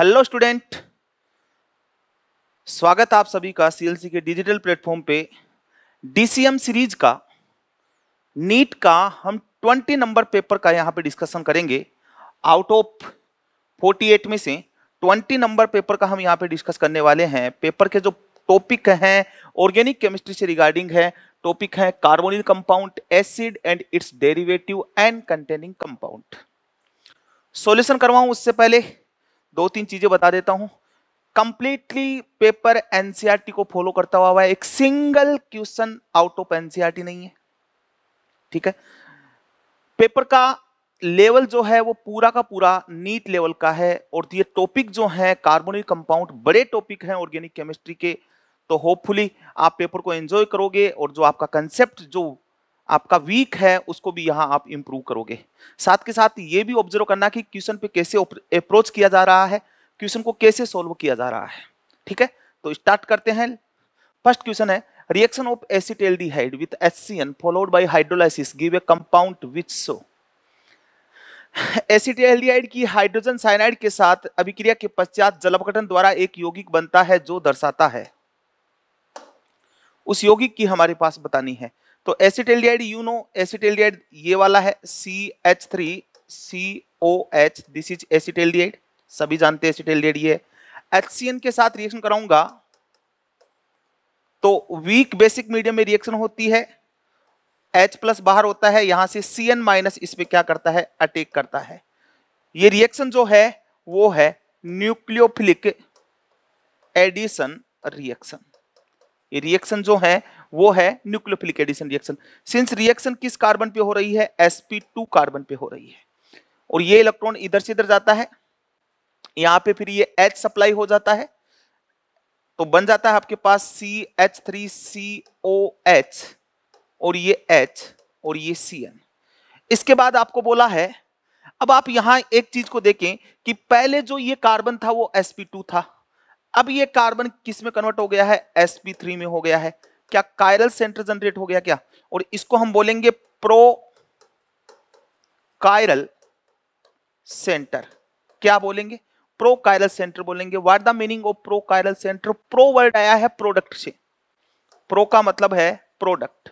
Hello student स्वागत आप सभी का सीएलसी के डिजिटल प्लेटफॉर्म पे डीसीएम सीरीज का नीट का हम 20 नंबर पेपर का यहाँ पे डिस्कशन करेंगे आउट ऑफ 48 में से 20 नंबर पेपर का हम यहाँ पे डिस्कस करने वाले हैं पेपर के जो टॉपिक हैं ऑर्गेनिक केमिस्ट्री से रिगार्डिंग है टॉपिक है carbonyl compound acid and its derivative and containing compound solution करवाऊं उससे पहले दो तीन चीजें बता देता हूं कंप्लीटली पेपर एनसीआरटी को फॉलो करता हुआ है एक single question out of NCERT नहीं है ठीक है पेपर का लेवल जो है वो पूरा का पूरा नीट लेवल का है और ये टॉपिक जो है कार्बोनिक कंपाउंड बड़े टॉपिक हैं ऑर्गेनिक केमिस्ट्री के तो होपफुली आप पेपर को एंजॉय करोगे और जो आपका कंसेप्ट जो आपका वीक है उसको भी यहाँ आप इम्प्रूव करोगे साथ के साथ ये भी ऑब्जर्व करना कि क्वेश्चन पे कैसे अप्रोच किया जा रहा है क्वेश्चन को कैसे सॉल्व किया जा रहा है ठीक है तो स्टार्ट करते हैं फर्स्ट क्वेश्चन है reaction of acetaldehyde with S C N followed by hydrolysis give a compound with so acetaldehyde की हाइड्रोजन साइनाइड के साथ अभिक्रिया के पश्चात जलपकटन द्वारा एक यौगिक बनता है जो दर्शाता है उस यौगिक की हमारे पास बतानी है तो एसिटेल्डिहाइड यू नो एसिटेल्डिहाइड ये वाला है C H three C O H this is acetaldehyde सभी जानते हैं एसिटेल्डिहाइड ये एच सी एन के साथ रिएक्शन कराऊंगा तो वीक बेसिक मीडियम में रिएक्शन होती है H प्लस बाहर होता है यहां से सी एन माइनस इसमें क्या करता है अटैक करता है ये रिएक्शन जो है वो है न्यूक्लियोफिलिक एडिशन रिएक्शन ये रिएक्शन जो है वो है nucleophilic addition reaction since reaction किस कार्बन पे हो रही है sp2 कार्बन पे हो रही है और ये इलेक्ट्रॉन इधर से इधर जाता है यहाँ पे फिर ये H सप्लाई हो जाता है तो बन जाता है आपके पास CH3COH और ये H और ये CN इसके बाद आपको बोला है अब आप यहां एक चीज को देखें कि पहले जो ये कार्बन था वो sp2 था अब ये कार्बन किस में कन्वर्ट हो गया है sp3 में हो गया है क्या कायरल सेंटर जनरेट हो गया क्या और इसको हम बोलेंगे प्रो कायरल सेंटर क्या बोलेंगे प्रो कायरल सेंटर बोलेंगे what the meaning of prochiral centre pro word आया है प्रोडक्ट से प्रो का मतलब है प्रोडक्ट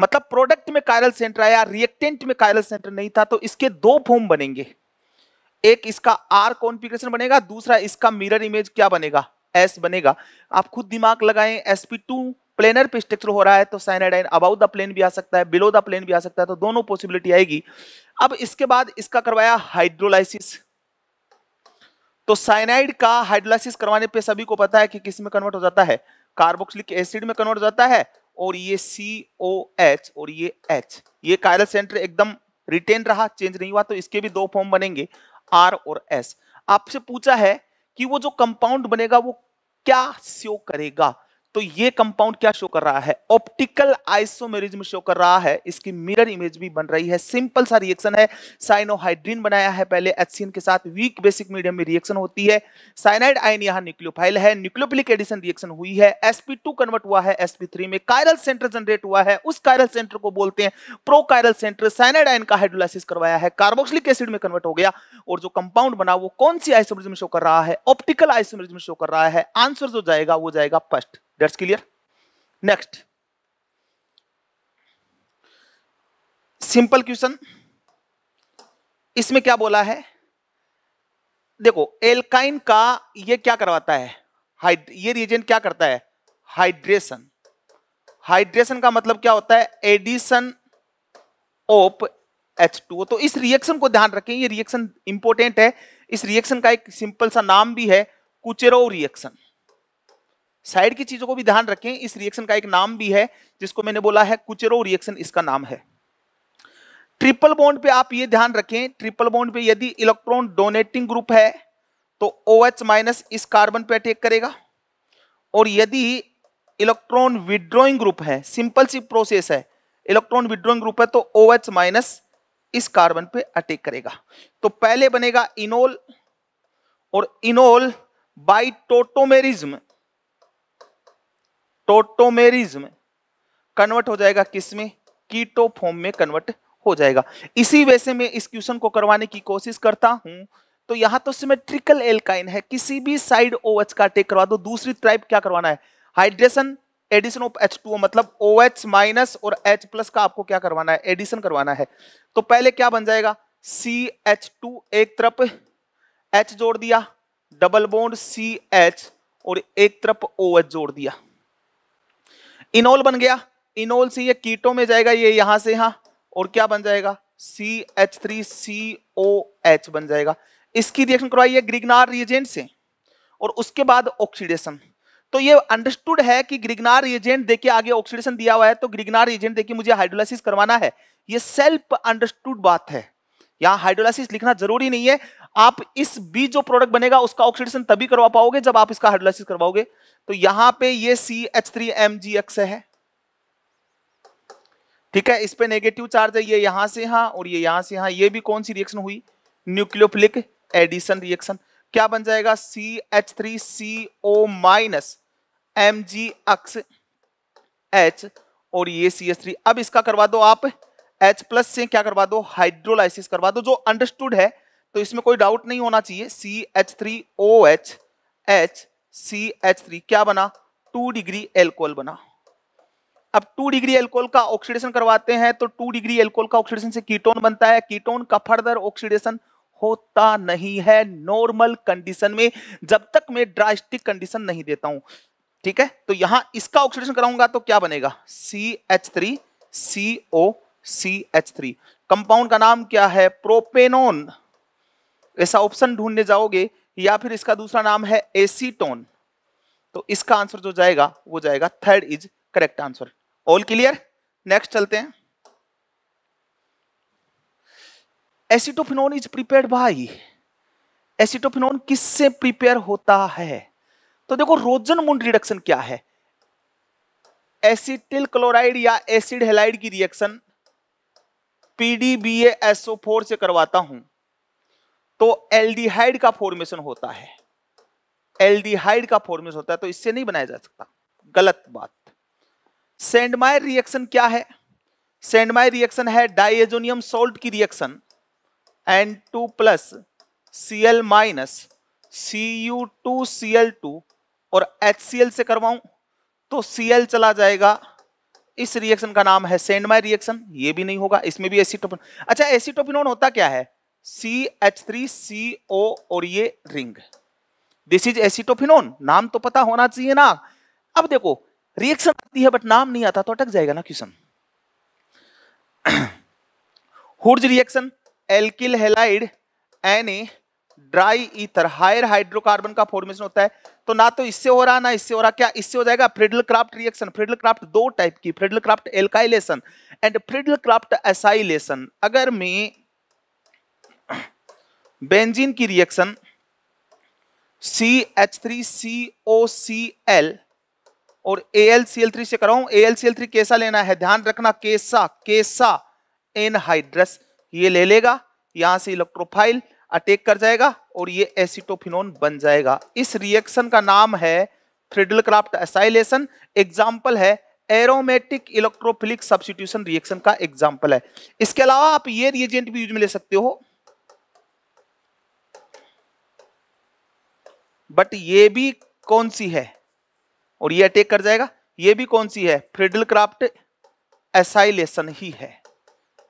मतलब प्रोडक्ट में कायरल सेंटर आया रिएक्टेंट में कायरल सेंटर नहीं था तो इसके दो फॉर्म बनेंगे एक इसका आर कॉन्फ़िगरेशन बनेगा दूसरा इसका मिरर इमेज क्या बनेगा एस बनेगा आप खुद दिमाग लगाएं एसपी टू प्लेनर पे स्ट्रक्चर हो रहा है तो साइनाडाइन अबाउ द प्लेन भी आ सकता है बिलो द प्लेन भी आ सकता है तो दोनों पॉसिबिलिटी आएगी अब इसके बाद इसका करवाया हाइड्रोलाइसिस तो साइनाइड का हाइड्रोलाइसिस करवाने पे सभी को पता है कि किस में कन्वर्ट हो जाता है कार्बोक्सिलिक एसिड में कन्वर्ट हो जाता है और ये सी ओ एच और ये एच ये कायरल सेंटर एकदम रिटेन रहा चेंज नहीं हुआ तो इसके भी दो फॉर्म बनेंगे आर और एस आपसे पूछा है कि वो जो कंपाउंड बनेगा वो क्या स्यो करेगा तो ये कंपाउंड क्या शो कर रहा है ऑप्टिकल आइसोमेरिज्म शो कर रहा है इसकी मिरर इमेज भी बन रही है सिंपल सा रिएक्शन है साइनोहाइड्रीन बनाया है पहले एचसीएन के साथ वीक बेसिक मीडियम में रिएक्शन होती है साइनाइड आयन यहां न्यूक्लियोफाइल है न्यूक्लियोफिलिक एडिशन रिएक्शन हुई है एसपी2 कन्वर्ट हुआ है एसपी3 में कायरल सेंटर जनरेट हुआ है उस कायरल सेंटर को बोलते हैं prochiral centre cyanide ion का हाइड्रोलाइसिस करवाया है कार्बोक्सिलिक एसिड में कन्वर्ट हो गया और जो कंपाउंड बना वो कौन सी आइसोमेरिज्म शो कर रहा है ऑप्टिकल आइसोमेरिज्म शो कर रहा है आंसर जो जाएगा वो जाएगा first that's clear next simple question इसमें क्या बोला है देखो एल्काइन का ये क्या करवाता है ये रिएजेंट क्या करता है हाइड्रेशन हाइड्रेशन का मतलब क्या होता है एडिशन ऑफ टू तो इस रिएक्शन को ध्यान रखें ये रिएक्शन इंपॉर्टेंट है इस रिएक्शन का एक सिंपल सा नाम भी है कुचेरो रिएक्शन साइड की चीजों को भी ध्यान रखें इस रिएक्शन का एक नाम भी है जिसको मैंने बोला है कुचेरो रिएक्शन इसका नाम है ट्रिपल बॉन्ड पे आप ये ध्यान रखें ट्रिपल बॉन्ड पे यदि इलेक्ट्रॉन डोनेटिंग ग्रुप है तो ओ OH माइनस इस कार्बन पे अटैक करेगा और यदि इलेक्ट्रॉन विड्रॉइंग ग्रुप है सिंपल सी प्रोसेस है इलेक्ट्रॉन विड्रॉइंग ग्रुप है तो ओ OH माइनस इस कार्बन पे अटैक करेगा तो पहले बनेगा इनोल और इनोल बाई टोटोमेरिज्म टोटोमेरिज में कन्वर्ट हो जाएगा किसमें कीटो फॉर्म में कन्वर्ट हो जाएगा इसी वैसे में इस क्वेश्चन को करवाने की कोशिश करता हूं तो यहां तो सिमेट्रिकल एल्काइन है किसी भी साइड ओ OH का टेक करवा दो दूसरी ट्राइप क्या करवाना है hydration addition of H two मतलब ओ OH माइनस और एच प्लस का आपको क्या करवाना है एडिशन करवाना है तो पहले क्या बन जाएगा सी एच टू एक तरफ एच जोड़ दिया डबल बोन्ड सी एच और एक तरफ ओ OH जोड़ दिया इनोल बन गया इनोल से ये कीटो में जाएगा ये यहां से यहां और क्या बन जाएगा C H three C O H बन जाएगा इसकी रिएक्शन करवाई है ग्रिगनार रिएजेंट से और उसके बाद ऑक्सीडेशन तो ये अंडरस्टूड है कि ग्रिगनार रिएजेंट देके आगे ऑक्सीडेशन दिया हुआ है तो ग्रिगनार रिएजेंट देके मुझे हाइड्रोलाइसिस करवाना है ये सेल्फ अंडरस्टूड बात है यहां हाइड्रोलाइसिस लिखना जरूरी नहीं है आप इस बीज जो प्रोडक्ट बनेगा उसका ऑक्सीडेशन तभी करवा पाओगे जब आप इसका हाइड्रोलाइसिस करवाओगे तो यहां पे ये C H three M G X है ठीक है इस पे नेगेटिव चार्ज है ये यहां से हाँ और ये यहां से हाँ ये भी कौन सी रिएक्शन हुई न्यूक्लियोफिलिक एडिशन रिएक्शन क्या बन जाएगा C H three C O minus M G X H और ये सी एच थ्री अब इसका करवा दो आप एच प्लस से क्या करवा दो हाइड्रोलाइसिस करवा दो जो अंडरस्टूड है तो इसमें कोई डाउट नहीं होना चाहिए C H three O H H C H three क्या बना टू डिग्री एल्कोल बना अब टू डिग्री एल्कोल का ऑक्सीडेशन करवाते हैं तो टू डिग्री एल्कोल का ऑक्सीडेशन से कीटोन बनता है कीटोन का फर्दर ऑक्सीडेशन होता नहीं है नॉर्मल कंडीशन में जब तक मैं ड्रास्टिक कंडीशन नहीं देता हूं ठीक है तो यहां इसका ऑक्सीडेशन कराऊंगा तो क्या बनेगा C H three C O C H three compound का नाम क्या है प्रोपेनोन ऐसा ऑप्शन ढूंढने जाओगे या फिर इसका दूसरा नाम है एसीटोन तो इसका आंसर जो जाएगा वो जाएगा third is correct answer all clear next चलते हैं acetophenone is prepared by acetophenone किससे प्रिपेयर होता है तो देखो रोजन मुंड रिडक्शन क्या है एसिटिल क्लोराइड या एसिड हेलाइड की रिएक्शन पीडीबीए एसओ फोर से करवाता हूं तो एल्डिहाइड का फॉर्मेशन होता है एल्डिहाइड का फॉर्मेशन होता है तो इससे नहीं बनाया जा सकता गलत बात सेंडमायर रिएक्शन क्या है सेंडमायर रिएक्शन है डाइएजोनियम सोल्ट की reaction N two plus C L minus C U two C L two और एच सी एल से करवाऊं तो सी एल चला जाएगा इस रिएक्शन का नाम है सेंडमाय रिएक्शन ये भी नहीं होगा इसमें भी एसिटोपिन अच्छा एसिटोपिनोन होता क्या है C H three C O और ये रिंग दिस इज एसिटोफिनोन नाम तो पता होना चाहिए ना अब देखो रिएक्शन आती है बट नाम नहीं आता तो अटक जाएगा ना question Wurtz reaction alkyl halide any dry ether higher hydrocarbon का फॉर्मेशन होता है तो ना तो इससे हो रहा ना इससे हो रहा क्या इससे हो जाएगा Friedel Craft reaction Friedel Craft दो टाइप की Friedel Craft alkylation and Friedel Craft acylation अगर मैं बेंजीन की reaction C H three C O C L और A L C L three से कराऊं A L C L three कैसा लेना है ध्यान रखना कैसा कैसा एनहाइड्रस ये ले लेगा यहां से इलेक्ट्रोफाइल अटैक कर जाएगा और ये एसिटोफिनोन बन जाएगा इस रिएक्शन का नाम है फ्रिडल क्राफ्ट एसाइलेशन एग्जाम्पल है एरोमेटिक इलेक्ट्रोफिलिक सब्सिट्यूशन रिएक्शन का एग्जाम्पल है इसके अलावा आप ये रिएजेंट भी यूज में ले सकते हो बट ये भी कौन सी है और ये अटैक कर जाएगा ये भी कौन सी है फ्रिडल क्राफ्ट एसाइलेशन ही है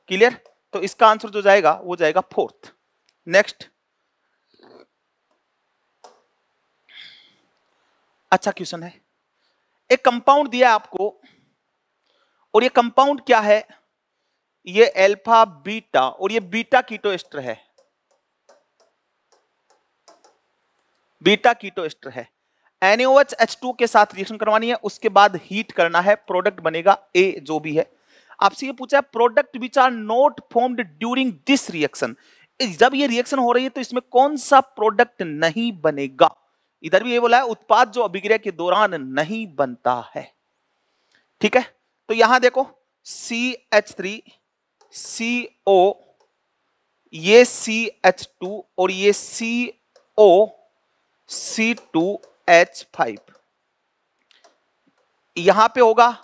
क्लियर तो इसका आंसर जो जाएगा वो जाएगा फोर्थ नेक्स्ट अच्छा क्वेश्चन है एक कंपाउंड दिया आपको और ये कंपाउंड क्या है ये एल्फा बीटा और ये बीटा कीटो एस्टर है बीटा कीटो एस्टर है एनओएच एच टू के साथ रिएक्शन करवानी है उसके बाद हीट करना है प्रोडक्ट बनेगा ए जो भी है आपसे ये पूछा है product which are not formed during this reaction जब ये रिएक्शन हो रही है तो इसमें कौन सा प्रोडक्ट नहीं बनेगा इधर भी ये बोला है उत्पाद जो अभिक्रिया के दौरान नहीं बनता है ठीक है तो यहां देखो C H three C O ये सी एच टू और ये C O C two H five यहां पे होगा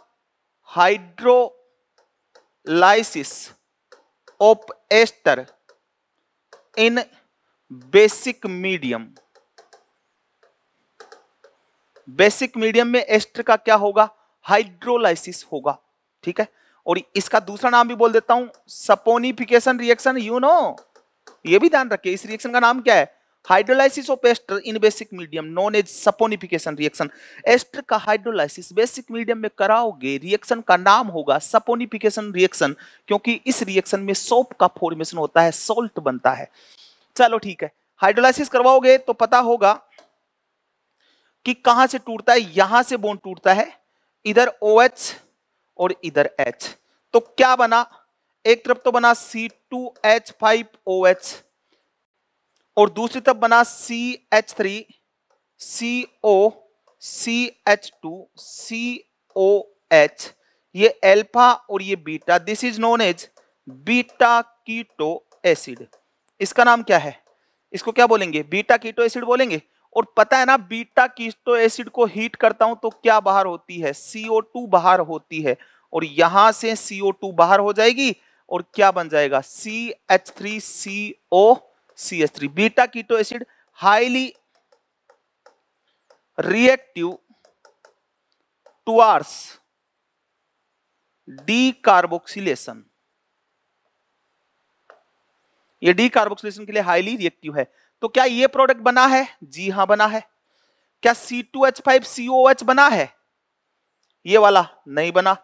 hydrolysis of ester in basic medium basic medium में एस्टर का क्या होगा हाइड्रोलाइसिस होगा ठीक है और इसका दूसरा नाम भी बोल देता हूं सपोनिफिकेशन रिएक्शन यू नो ये भी ध्यान रखिए इस रिएक्शन का नाम क्या है hydrolysis of ester in basic medium known as saponification reaction ester का हाइड्रोलाइसिस बेसिक मीडियम में कराओगे रिएक्शन का नाम होगा सपोनिफिकेशन रिएक्शन क्योंकि इस रिएक्शन में सोप का फॉर्मेशन होता है सोल्ट बनता है चलो ठीक है हाइड्रोलाइसिस करवाओगे तो पता होगा कि कहां से टूटता है यहां से बोन टूटता है इधर ओ एच और इधर एच तो क्या बना एक तरफ तो बना C two H five O H और दूसरी तरफ बना C H three C O C H two C O H ये एल्फा और ये beta this is known as beta keto acid इसका नाम क्या है इसको क्या बोलेंगे बीटा कीटो एसिड बोलेंगे और पता है ना बीटा कीटो एसिड को हीट करता हूं तो क्या बाहर होती है CO2 बाहर होती है और यहां से CO2 बाहर हो जाएगी और क्या बन जाएगा C C H three O C S three beta keto acid highly reactive towards decarboxylation ये कार्बोक्सिलेशन के लिए हाईली रिएक्टिव है तो क्या ये प्रोडक्ट बना है जी हां बना है क्या C two H five CO H बना है ये वाला नहीं बना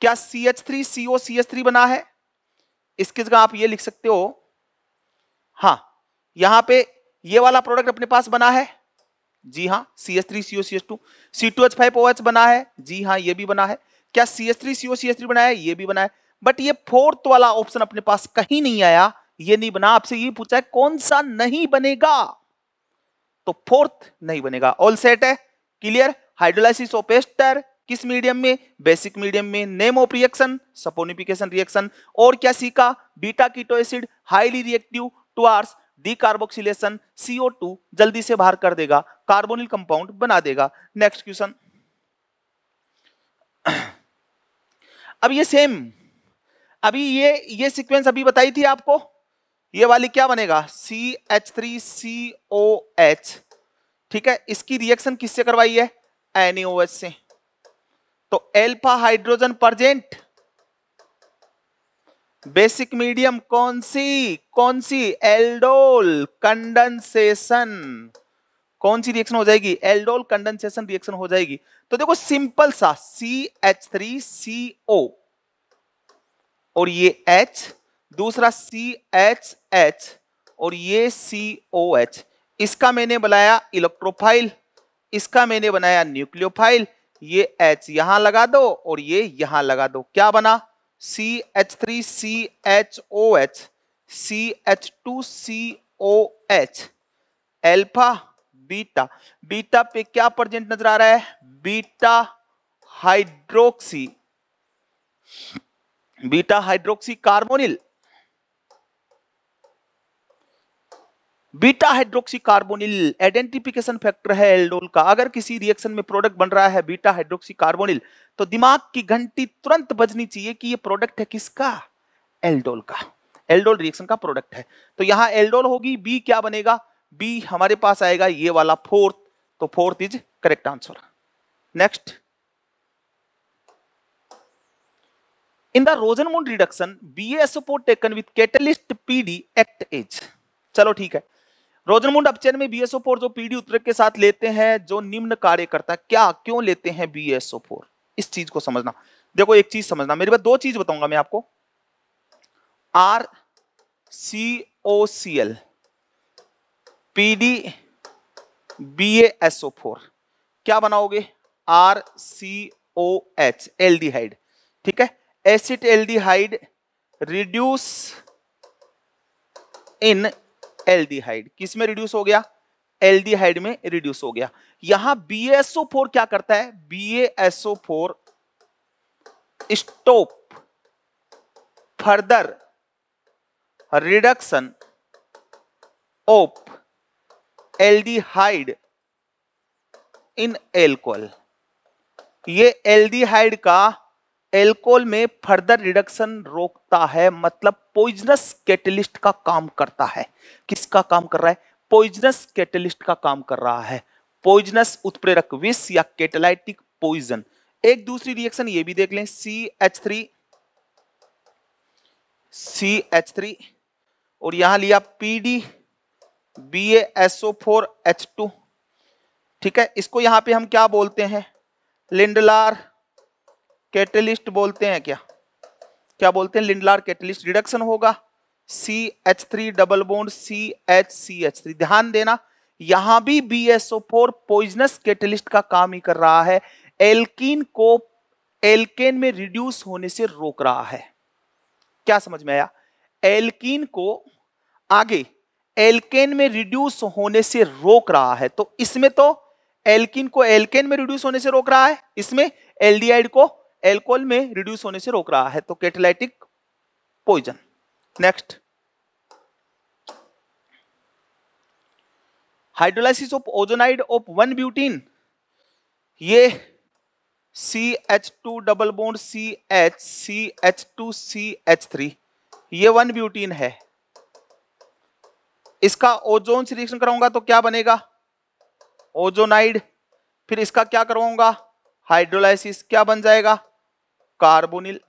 क्या C C H three CO three बना है इसकी जगह आप ये लिख सकते हो हां यहां पे ये वाला प्रोडक्ट अपने पास बना है जी हाँ C S three CO C S two C two H five O H बना है जी हाँ ये भी बना है क्या C S three CO C S three बना है ये भी बना है बट ये फोर्थ वाला ऑप्शन अपने पास कहीं नहीं आया ये नहीं बना आपसे ये पूछा है कौन सा नहीं बनेगा तो फोर्थ नहीं बनेगा ऑल सेट है क्लियर हाइड्रोलाइसिस ओपेस्टर किस मीडियम में बेसिक मीडियम में name of reaction saponification reaction और क्या सीखा beta keto acid highly reactive towards decarboxylation CO2 जल्दी से बाहर कर देगा कार्बोनिल कंपाउंड बना देगा नेक्स्ट क्वेश्चन अब ये सेम अभी ये ये सीक्वेंस अभी बताई थी आपको ये वाली क्या बनेगा C H three C O H ठीक है इसकी रिएक्शन किससे करवाई है एनओएच e से तो alpha hydrogen present basic medium कौन सी कौन सी एल्डोल कंडेंसेशन कौन सी रिएक्शन हो जाएगी एल्डोल कंडेंसेशन रिएक्शन हो जाएगी तो देखो सिंपल सा सी एच थ्री सी ओ और ये एच दूसरा सी एच एच और ये सी ओ एच इसका मैंने बनाया इलेक्ट्रोफाइल इसका मैंने बनाया न्यूक्लियोफाइल ये एच यहां लगा दो और ये यहां लगा दो क्या बना C H three C H O H C H two C O H alpha beta beta पे क्या प्रजेंट नजर आ रहा है beta hydroxy beta hydroxy carbonyl beta hydroxy carbonyl identification factor है एल्डोल का अगर किसी रिएक्शन में प्रोडक्ट बन रहा है बीटा हाइड्रोक्सी कार्बोनिल तो दिमाग की घंटी तुरंत बजनी चाहिए कि ये प्रोडक्ट है किसका एल्डोल का एल्डोल रिएक्शन का प्रोडक्ट है तो यहाँ एल्डोल होगी बी क्या बनेगा बी हमारे पास आएगा ये वाला फोर्थ तो fourth is correct answer next in the Rosenmund reduction B SO taken with catalyst pd act as चलो ठीक है रोजनमुंड अपचयन में बी फोर जो पीडी उत्तर के साथ लेते हैं जो निम्न कार्य करता है क्या क्यों लेते हैं बी फोर इस चीज को समझना देखो एक चीज समझना मेरे पास दो चीज बताऊंगा मैं आपको R C O C L P D B S O four क्या बनाओगे R C O H aldehyde ठीक है acid aldehyde reduce in aldehyde किस में रिड्यूस हो गया एल्डिहाइड में रिड्यूस हो गया यहां फोर क्या करता है four stop further reduction of aldehyde in alcohol ये एल्डिहाइड का एल्कोहल में फर्दर रिडक्शन रोकता है मतलब पॉइजनस कैटलिस्ट का काम करता है किसका काम कर रहा है पॉइजनस कैटलिस्ट का काम कर रहा है पॉइजनस उत्प्रेरक विष या कैटेलाइटिक पॉइजन एक दूसरी रिएक्शन ये भी देख लें C H three C H three और यहां लिया P D B S O four H two ठीक है इसको यहां पे हम क्या बोलते हैं लिंडलार कैटलिस्ट बोलते हैं क्या क्या बोलते हैं लिंडलार कैटलिस्ट रिडक्शन होगा C H three double bond C H C H three ध्यान देना यहां भी B S O four poisonous catalyst का काम ही कर रहा है एल्किन को एल्केन में रिड्यूस होने से रोक रहा है क्या समझ में आया एल्किन को आगे एल्केन में रिड्यूस होने से रोक रहा है तो इसमें तो एल्किन को एल्केन में रिड्यूस होने से रोक रहा है इसमें एल्डिहाइड को एल्कोहल में रिड्यूस होने से रोक रहा है तो catalytic poison next hydrolysis of ozonide of one butene ये C H two double bond C H C H two C H three ये वन ब्यूटीन है इसका ओजोन से रिएक्शन कराऊंगा तो क्या बनेगा ओजोनाइड फिर इसका क्या करवाऊंगा हाइड्रोलाइसिस क्या बन जाएगा कार्बोनिल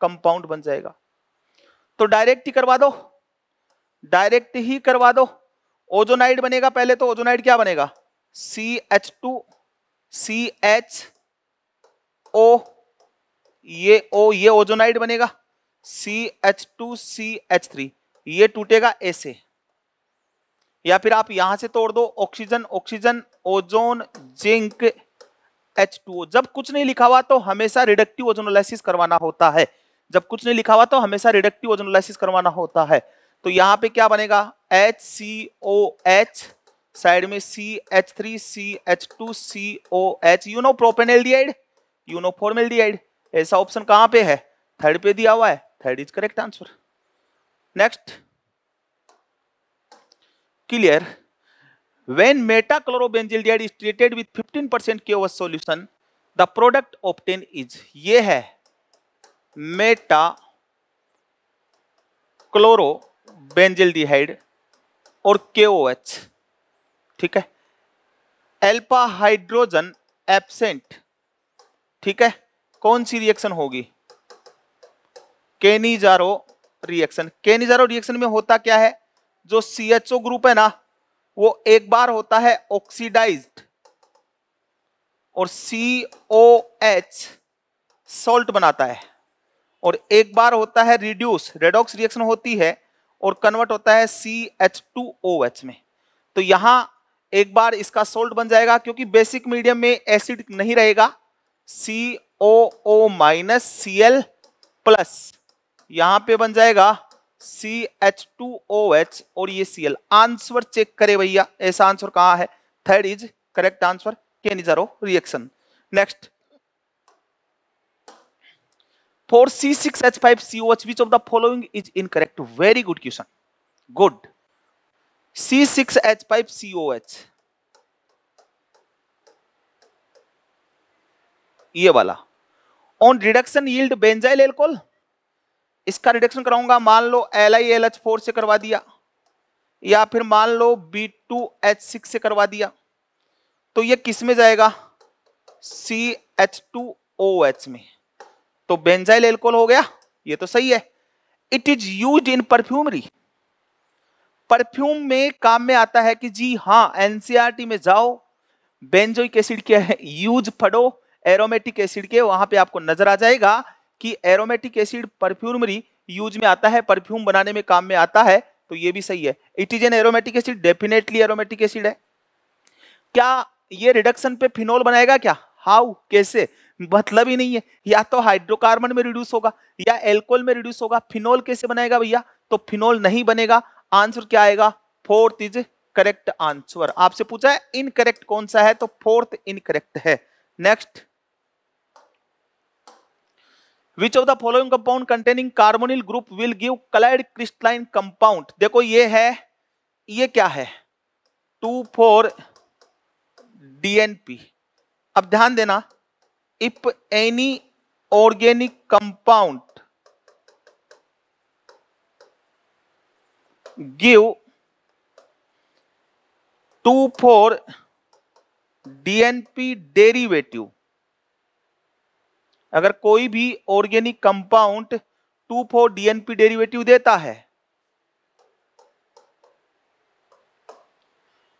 कंपाउंड बन जाएगा तो डायरेक्ट ही करवा दो डायरेक्ट ही करवा दो ओजोनाइड बनेगा पहले तो ओजोनाइड क्या बनेगा C H two C H O ये ओ ये ओजोनाइड बनेगा C H two C H three ये टूटेगा ऐसे या फिर आप यहां से तोड़ दो oxygen oxygen ozone zinc H2O जब कुछ नहीं लिखा हुआ तो हमेशा रिडक्टिव ओजोनोलाइसिस करवाना होता है जब कुछ नहीं लिखा हुआ तो हमेशा रिडक्टिव ओजोनोलाइसिस करवाना होता है तो यहाँ पे क्या बनेगा H C O H side में C H three C H two C O H you know propanaldehyde you know formaldehyde ऐसा ऑप्शन कहाँ पे है थर्ड पे दिया हुआ है third is correct answer next clear When metachlorobenzaldehyde is treated with 15% KOH solution, the product obtained is ये है meta chloro benzaldehyde और KOH ठीक है alpha hydrogen absent ठीक है कौन सी reaction होगी केनीजारो रिएक्शन केनीजारो रिएक्शन में होता क्या है जो सी एच ओ ग्रुप है ना वो एक बार होता है ऑक्सीडाइज्ड और सी ओ एच सॉल्ट बनाता है और एक बार होता है रिड्यूस रेडॉक्स रिएक्शन होती है और कन्वर्ट होता है C H two O H में तो यहां एक बार इसका सोल्ट बन जाएगा क्योंकि बेसिक मीडियम में एसिड नहीं रहेगा C O O minus C L plus यहां पे बन जाएगा C H two O H और ये सी एल आंसर चेक करे भैया ऐसा आंसर कहाँ है third is correct answer Cannizzaro reaction next four C six H five C O H which of the following is incorrect very good question good C six H five C O H ये वाला on reduction benzyl alcohol इसका reduction कराऊंगा मान लो L I L H four से करवा दिया या फिर मान लो बी टू एच सिक्स से करवा दिया तो ये किस में जाएगा C H two O H में तो बेंजाइल एल्कोल हो गया ये तो सही है it is use in perfumery perfume में काम में आता है कि जी हाँ एनसीआरटी e में जाओ बेंजोइक एसिड के यूज फड़ो एरोमेटिक एसिड के वहां पे आपको नजर आ जाएगा कि एरोमेटिक एसिड परफ्यूमरी यूज में आता है परफ्यूम बनाने में काम में आता है तो ये भी सही है it is an aromatic acid definitely aromatic acid है क्या ये रिडक्शन पे फिनोल बनाएगा क्या हाउ कैसे मतलब ही नहीं है या तो हाइड्रोकार्बन में रिड्यूस होगा या एल्कोल में रिड्यूस होगा फिनोल कैसे बनाएगा भैया तो फिनोल नहीं बनेगा आंसर क्या आएगा फोर्थ इज करेक्ट आंसर आपसे पूछा है इनकरेक्ट कौन सा है तो फोर्थ इनकरेक्ट है next which of the following compound containing carbonyl group will give coloured crystalline compound देखो ये है ये क्या है टू फोर डीएनपी अब ध्यान देना if any organic compound give two four DNP derivative अगर कोई भी organic compound two four DNP derivative देता है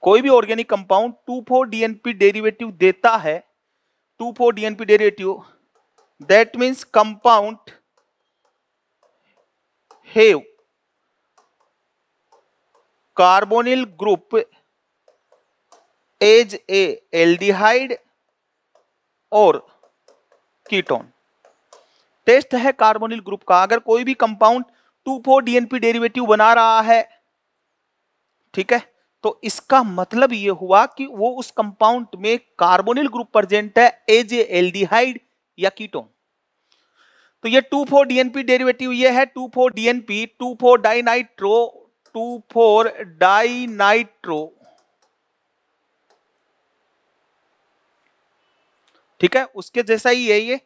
कोई भी organic compound two four DNP derivative देता है two four DNP derivative that means compound have carbonyl group as a aldehyde और कीटोन टेस्ट है कार्बोनिल ग्रुप का अगर कोई भी compound two four DNP derivative बना रहा है ठीक है तो इसका मतलब यह हुआ कि वो उस कंपाउंड में कार्बोनिल ग्रुप प्रेजेंट है एज एल्डिहाइड या कीटोन तो ये टू फोर डीएनपी डेरिवेटिव ये है two four DNP two four dinitro two four dinitro ठीक है उसके जैसा ही है ये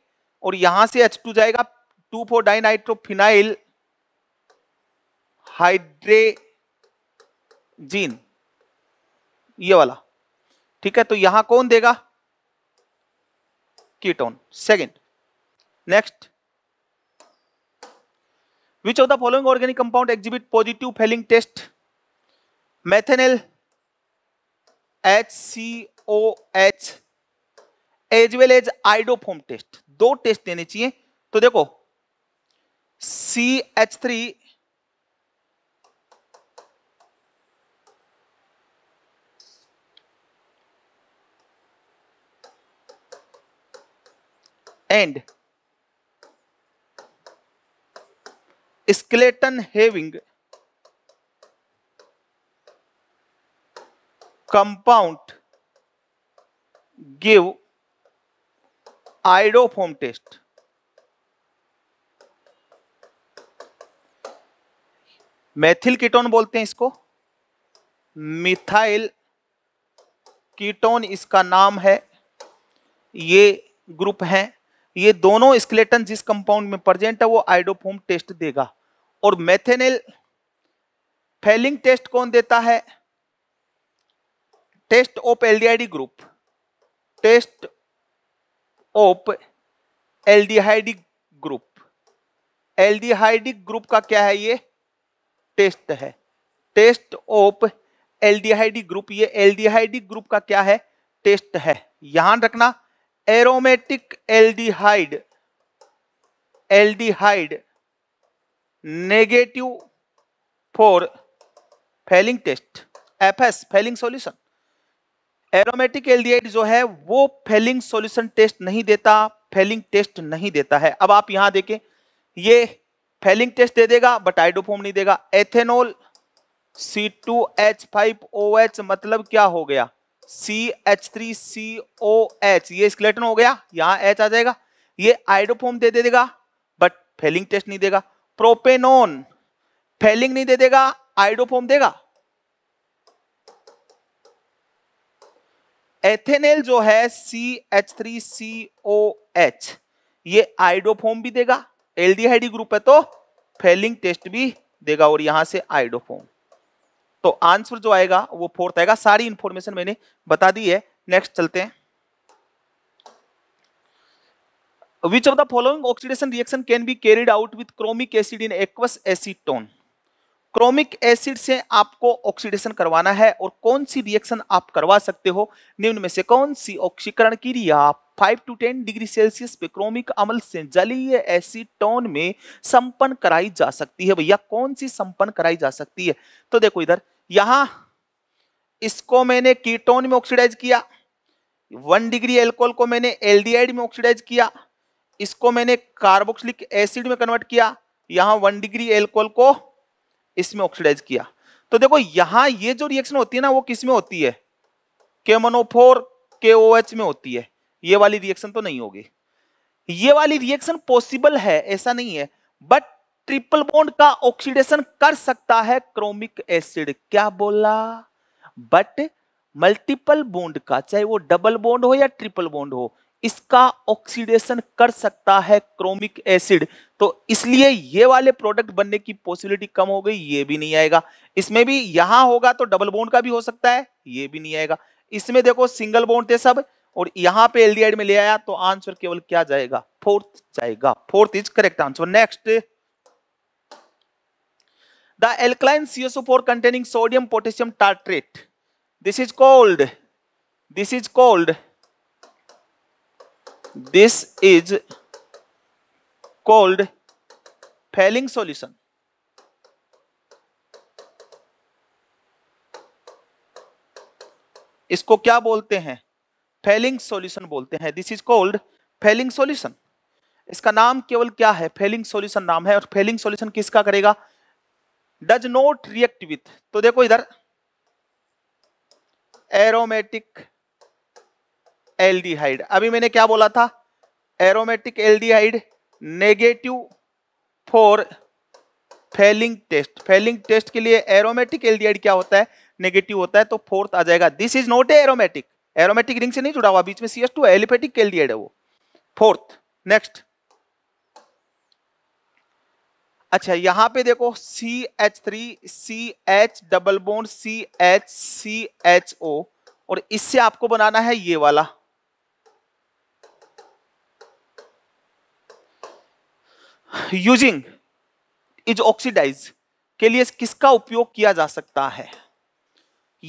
और यहां से एच टू जाएगा two four dine dinitrophenyl hydrazine ये वाला ठीक है तो यहां कौन देगा ketone second next which of the following organic compound exhibit positive Fehling test methanal H C O H as well as iodoform test दो टेस्ट देने चाहिए तो देखो C H three and skeleton having compound give iodoform test methyl ketone बोलते हैं इसको methyl ketone इसका नाम है ये ग्रुप है ये दोनों स्केलेटन जिस कंपाउंड में प्रेजेंट है वो आइडोफोम टेस्ट देगा और मैथेनिल फेलिंग टेस्ट कौन देता है test of aldehyde group test of aldehydic group aldehydic group का क्या है ये टेस्ट है टेस्ट ऑफ एल्डिहाइडिक ग्रुप ये एल्डिहाइडिक ग्रुप का क्या है टेस्ट है यहां रखना aromatic aldehyde aldehyde negative for Fehling test F S Fehling solution aromatic aldehyde जो है वो फेलिंग सॉल्यूशन टेस्ट नहीं देता फेलिंग टेस्ट नहीं देता है अब आप यहां देखें ये फेलिंग टेस्ट दे देगा बट आइडोफोम नहीं देगा ethanol C two H five O H मतलब क्या हो गया C H three C O H ये स्केलेटन हो गया यहां एच आ जाएगा ये आइडोफोम दे, दे देगा बट फेलिंग टेस्ट नहीं देगा प्रोपेनोन फेलिंग नहीं दे देगा आइडोफोम देगा एथेनेल जो है C H three C O H ये आइडोफोम भी देगा एल्डिहाइडी ग्रुप है तो फेलिंग टेस्ट भी देगा और यहां से आइडोफोम तो आंसर जो आएगा वो फोर्थ आएगा सारी इंफॉर्मेशन मैंने बता दी है नेक्स्ट चलते हैं which of the following oxidation reaction can be carried out with chromic acid in aqueous acetone chromic acid से आपको ऑक्सीडेशन करवाना है और कौन सी रिएक्शन आप करवा सकते हो निम्न में से कौन सी ऑक्सीकरण क्रिया 5 टू 10 डिग्री सेल्सियस पे क्रोमिक अमल से जलीय टोन में संपन्न कराई जा सकती है भैया कौन सी संपन्न कराई जा सकती है तो देखो इधर यहां इसको मैंने कीटोन में ऑक्सीडाइज किया वन डिग्री एल्कोहल को मैंने एल में ऑक्सीडाइज किया इसको मैंने कार्बोक्सिलिक एसिड में कन्वर्ट किया यहां वन डिग्री एल्कोहल को इसमें ऑक्सीडाइज किया तो देखो यहां ये जो रिएक्शन होती है ना वो किस में होती है केमनोफोर के ओ एच में होती है ये वाली रिएक्शन तो नहीं होगी ये वाली रिएक्शन पॉसिबल है ऐसा नहीं है बट ट्रिपल बॉन्ड का ऑक्सीडेशन कर सकता है क्रोमिक एसिड क्या बोला बट मल्टीपल बॉन्ड का चाहे वो डबल बॉन्ड हो या ट्रिपल बॉन्ड हो इसका ऑक्सीडेशन कर सकता है क्रोमिक एसिड तो इसलिए ये वाले प्रोडक्ट बनने की पॉसिबिलिटी कम हो गई ये भी नहीं आएगा इसमें भी यहां होगा तो डबल बोन का भी हो सकता है ये भी नहीं आएगा इसमें देखो सिंगल बोन थे सब और यहां पे एल्डिहाइड में ले आया तो आंसर केवल क्या जाएगा फोर्थ जाएगा fourth is correct answer next the alkaline four containing sodium potassium tartrate this is called this is called this is called Fehling solution इसको क्या बोलते हैं फेलिंग सॉल्यूशन बोलते हैं this is called Fehling solution इसका नाम केवल क्या है फेलिंग सॉल्यूशन नाम है और फेलिंग सॉल्यूशन किसका करेगा डज नॉट रिएक्ट विथ तो देखो इधर एरोमेटिक एल्डिहाइड अभी मैंने क्या बोला था aromatic aldehyde negative for Fehling test Fehling test के लिए एरोमेटिक एल्डिहाइड क्या होता है नेगेटिव होता है तो फोर्थ आ जाएगा this is not a aromatic aromatic ring से नहीं जुड़ा हुआ बीच में सीएस टू एलिफेटिक एल्डिहाइड है वो फोर्थ नेक्स्ट अच्छा यहां पे देखो C H three C H double bond C H C H O और इससे आपको बनाना है ये वाला यूजिंग इज ऑक्सीडाइज के लिए किसका उपयोग किया जा सकता है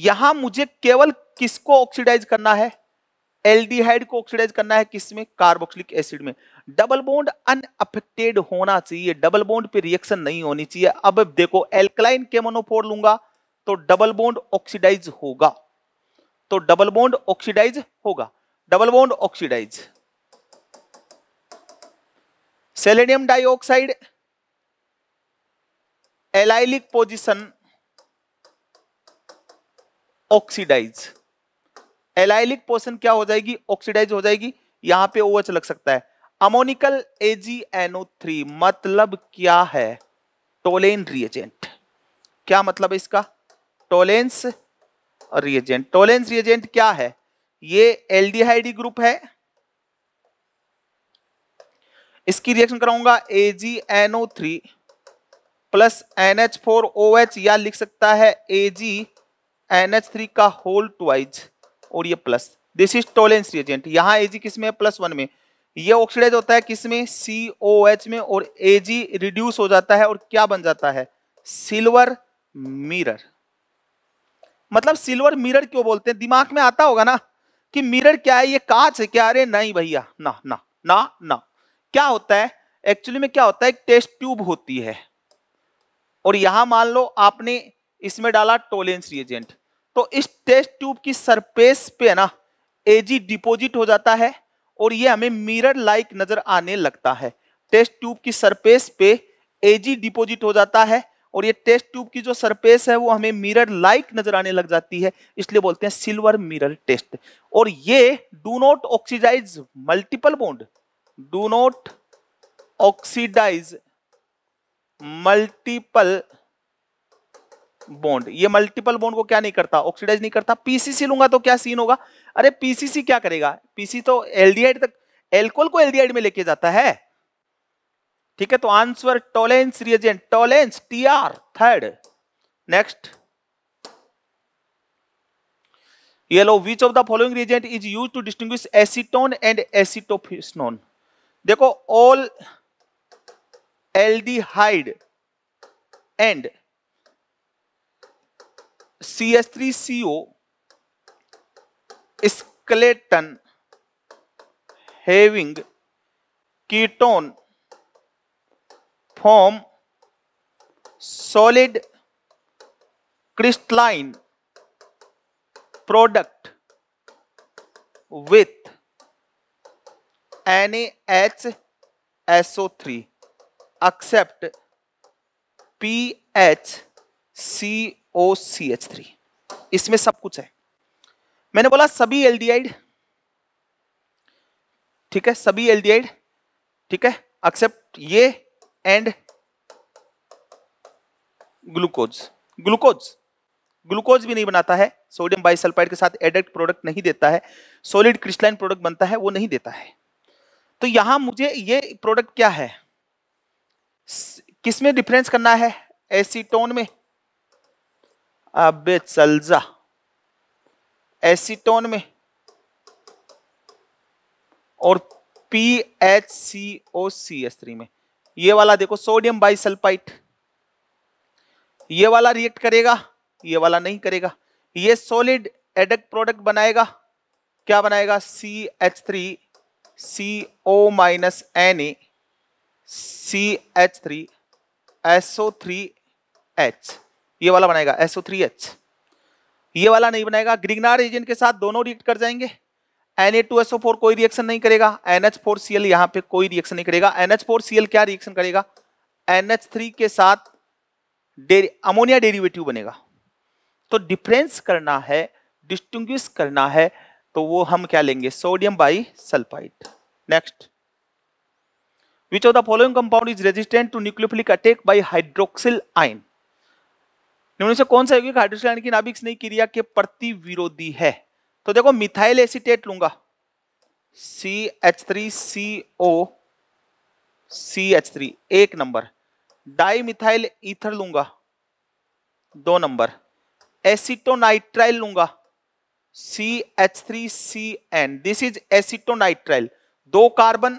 यहां मुझे केवल किसको ऑक्सीडाइज करना है एल्डिहाइड को ऑक्सीडाइज करना है किसमें कार्बोक्सिलिक एसिड में डबल बोन्ड अनअफेक्टेड होना चाहिए डबल बोन्ड पे रिएक्शन नहीं होनी चाहिए अब देखो एल्कलाइन केमोनोफोर लूंगा तो डबल बोन्ड ऑक्सीडाइज होगा तो डबल बोन्ड ऑक्सीडाइज होगा double bond oxidize selenium dioxide allylic position oxidize allylic position क्या हो जाएगी ऑक्सीडाइज हो जाएगी यहां पे ओएच लग सकता है अमोनिकल थ्री मतलब क्या है टोलेन रिएजेंट क्या मतलब है इसका टोलेंस रिएजेंट टोलेंस रिएजेंट क्या है ये एल ग्रुप है इसकी रिएक्शन कराऊंगा A G N O three plus N H four O H या लिख सकता है A G N H three का होल ट्वाइज और ये plus this is Tollens reagent यहाँ ए जी किस में प्लस वन में ये ऑक्सीडाइज होता है किसमें सी ओ एच में और ए जी रिड्यूस हो जाता है और क्या बन जाता है सिल्वर मिरर मतलब सिल्वर मिरर क्यों बोलते हैं दिमाग में आता होगा ना कि मिरर क्या है ये कांच है क्या अरे नहीं भैया ना ना ना ना क्या होता है एक्चुअली में क्या होता है एक टेस्ट ट्यूब होती है और यहां मान लो आपने इसमें डाला टोलेंस रिएजेंट तो इस टेस्ट ट्यूब की सरफेस पे ना एजी डिपॉजिट हो जाता है और ये हमें मिरर लाइक नजर आने लगता है टेस्ट ट्यूब की सरफेस पे एजी डिपोजिट हो जाता है और ये टेस्ट ट्यूब की जो सरफेस है वो हमें मिरर लाइक नजर आने लग जाती है इसलिए बोलते हैं सिल्वर मिरर टेस्ट और ये do not oxidize multiple bond do not oxidize multiple bond ये मल्टीपल बॉन्ड को क्या नहीं करता ऑक्सीडाइज नहीं करता पीसीसी लूंगा तो क्या सीन होगा अरे पीसीसी क्या करेगा पीसी तो एलडीआईड तक एल्कोहल को एलडीआईड में लेके जाता है ठीक है तो आंसर टोलेंस रिएजेंट टोलेंस टीआर third next yellow which of the following reagent is use to distinguish acetone and acetophenone देखो all aldehyde and C S three C O skeleton having ketone form solid crystalline product with NaHSO3 accept PHCOCH3 इसमें सब कुछ है मैंने बोला सभी aldehyde ठीक है सभी एल्डिहाइड ठीक है एक्सेप्ट ये एंड ग्लूकोज ग्लूकोज ग्लूकोज भी नहीं बनाता है सोडियम बाइसल्फाइड के साथ एडेक्ट प्रोडक्ट नहीं देता है सॉलिड क्रिस्टलाइन प्रोडक्ट बनता है वो नहीं देता है तो यहां मुझे ये प्रोडक्ट क्या है किसमें डिफरेंस करना है एसीटोन में अब जा एसीटोन में और P H C O C S three में ये वाला देखो सोडियम बाइसल्फाइट ये वाला रिएक्ट करेगा ये वाला नहीं करेगा ये सॉलिड एडक्ट प्रोडक्ट बनाएगा क्या बनाएगा C H three C O minus N A C H three S O three H ये वाला बनाएगा एस ओ थ्री एच ये वाला नहीं बनाएगा ग्रिगनार एजेंट के साथ दोनों रिएक्ट कर जाएंगे N A two S O four कोई रिएक्शन नहीं करेगा N H four C L यहाँ पे कोई रिएक्शन नहीं करेगा N H four C L क्या रिएक्शन करेगा एन एच थ्री के साथ डेर, अमोनिया डेरिवेटिव बनेगा तो डिफरेंस करना है डिस्टिंग्विश करना है तो वो हम क्या लेंगे sodium bi sulphide next which of the following compound is resistant to nucleophilic attack by hydroxyl ion से कौन सा यौगिक हाइड्रोक्सिल आयन की नाभिक स्नेह क्रिया के प्रति विरोधी है तो देखो मिथाइल एसिटेट लूंगा C H three C O C H three एक नंबर डाई मिथाइल ईथर लूंगा दो नंबर एसिटोनाइट्राइल लूंगा CH3CN this is acetonitrile दो कार्बन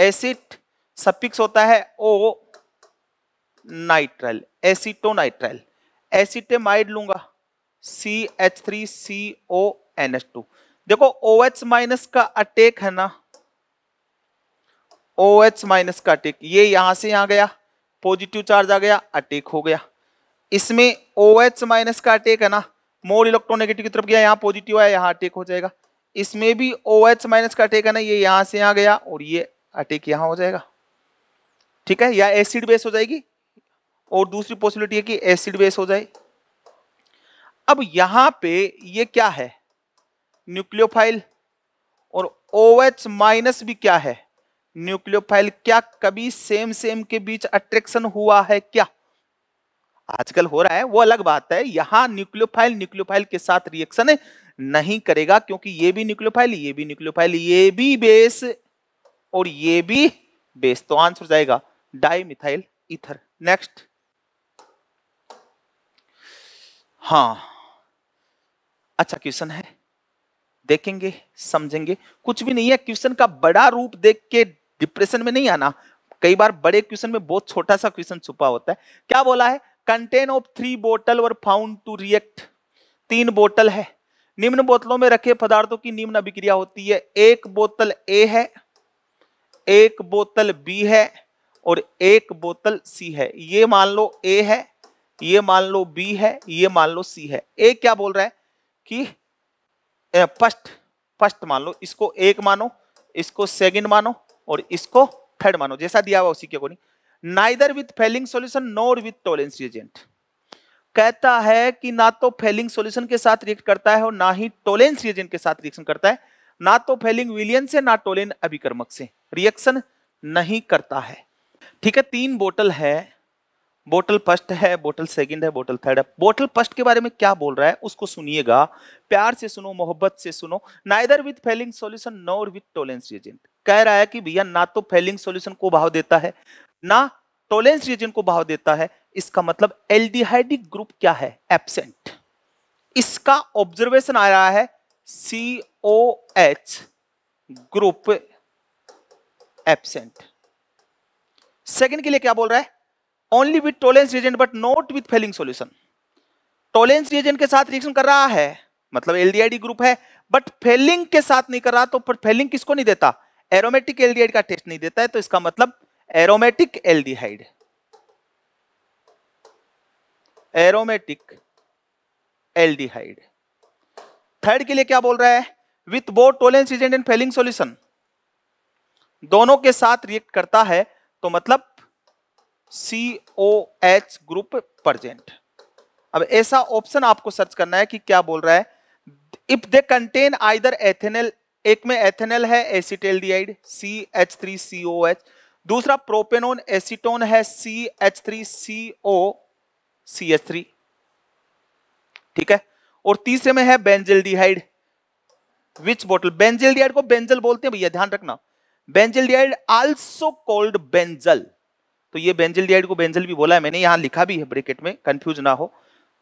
एसिड सफिक्स होता है ओ नाइट्रल एसिटोनाइट्रल एसिटेमाइड लूंगा C H three C O N H two देखो ओ एच माइनस का अटैक है ना ओ एच माइनस का अटैक ये यहां से यहां गया पॉजिटिव चार्ज आ गया अटैक हो गया इसमें ओ एच माइनस का अटैक है ना मोर इलेक्ट्रोनेगेटिव की तरफ गया यहाँ पॉजिटिव आया यहाँ अटैक हो जाएगा इसमें भी ओ एच माइनस का अटैक है ना ये यहाँ से यहाँ गया और ये अटैक यहाँ हो जाएगा ठीक है या एसिड बेस हो जाएगी और दूसरी पॉसिबिलिटी है कि एसिड बेस हो जाए अब यहाँ पे ये क्या है न्यूक्लियोफाइल और ओ एच माइनस भी क्या है न्यूक्लियोफाइल क्या कभी सेम सेम के बीच अट्रैक्शन हुआ है क्या आजकल हो रहा है वो अलग बात है यहाँ न्यूक्लियोफाइल न्यूक्लियोफाइल के साथ रिएक्शन नहीं करेगा क्योंकि ये भी न्यूक्लियोफाइल ये भी न्यूक्लियोफाइल ये भी बेस और ये भी बेस तो आंसर जाएगा मिथाइल इथर नेक्स्ट हाँ अच्छा क्वेश्चन है देखेंगे समझेंगे कुछ भी नहीं है क्वेश्चन का बड़ा रूप देख के डिप्रेशन में नहीं आना कई बार बड़े क्वेश्चन में बहुत छोटा सा क्वेश्चन छुपा होता है क्या बोला है कंटेन ऑफ थ्री बोतल और फाउंड टू रिएक्ट तीन बोतल है निम्न बोतलों में रखे पदार्थों की निम्न अभिक्रिया होती है एक बोतल ए है एक बोतल बी है और एक बोतल सी है ये मान लो ए है ये मान लो बी है ये मान लो सी है ए क्या बोल रहा है कि फर्स्ट फर्स्ट मान लो इसको एक मानो इसको सेकंड मानो और इसको थर्ड मानो जैसा दिया हुआ उसी के according neither with Fehling solution nor with Tollens reagent कहता है कि ना तो फेलिंग सोल्यूशन के साथ रिएक्ट करता है और ना ही टोलेंस रिएजेंट के साथ रिएक्शन करता है ना तो फेलिंग विलियन से ना टोलेन अभिकर्मक से रिएक्शन नहीं करता है ठीक है तीन बोटल है बोटल फर्स्ट है बोटल सेकंड है बोटल थर्ड है बोटल फर्स्ट के बारे में क्या बोल रहा है उसको सुनिएगा प्यार से सुनो मोहब्बत से सुनो neither with Fehling solution nor with Tollens reagent कह रहा है कि भैया ना तो फेलिंग सोल्यूशन को भाव देता है ना टोलेंस रीजन को भाव देता है इसका मतलब एल्डिहाइडिक ग्रुप क्या है एबसेंट इसका ऑब्जर्वेशन आ रहा है C O H group absent second के लिए क्या बोल रहा है only with Tollens reagent but not with Fehling solution Tollens reagent के साथ रिएक्शन कर रहा है मतलब एलडीआईडी ग्रुप है बट फेलिंग के साथ नहीं कर रहा तो फेलिंग किसको नहीं देता एरोमेटिक एलडीआईडी का टेस्ट नहीं देता है तो इसका मतलब aromatic aldehyde aromatic aldehyde third के लिए क्या बोल रहा है with both Tollens agent and Fehling solution दोनों के साथ रिएक्ट करता है तो मतलब C O H group present अब ऐसा ऑप्शन आपको सर्च करना है कि क्या बोल रहा है if they contain either ethanal एक में एथेनल है आइड C H three C O H दूसरा प्रोपेनोन एसीटोन है C H three C O C H three ठीक है और तीसरे में है benzaldehyde which bottle benzaldehyde को बेंजल बोलते हैं भैया ध्यान रखना benzaldehyde also called benzal तो ये बेंजिल डिहाइड को बेंजल भी बोला है मैंने यहां लिखा भी है ब्रेकेट में कंफ्यूज ना हो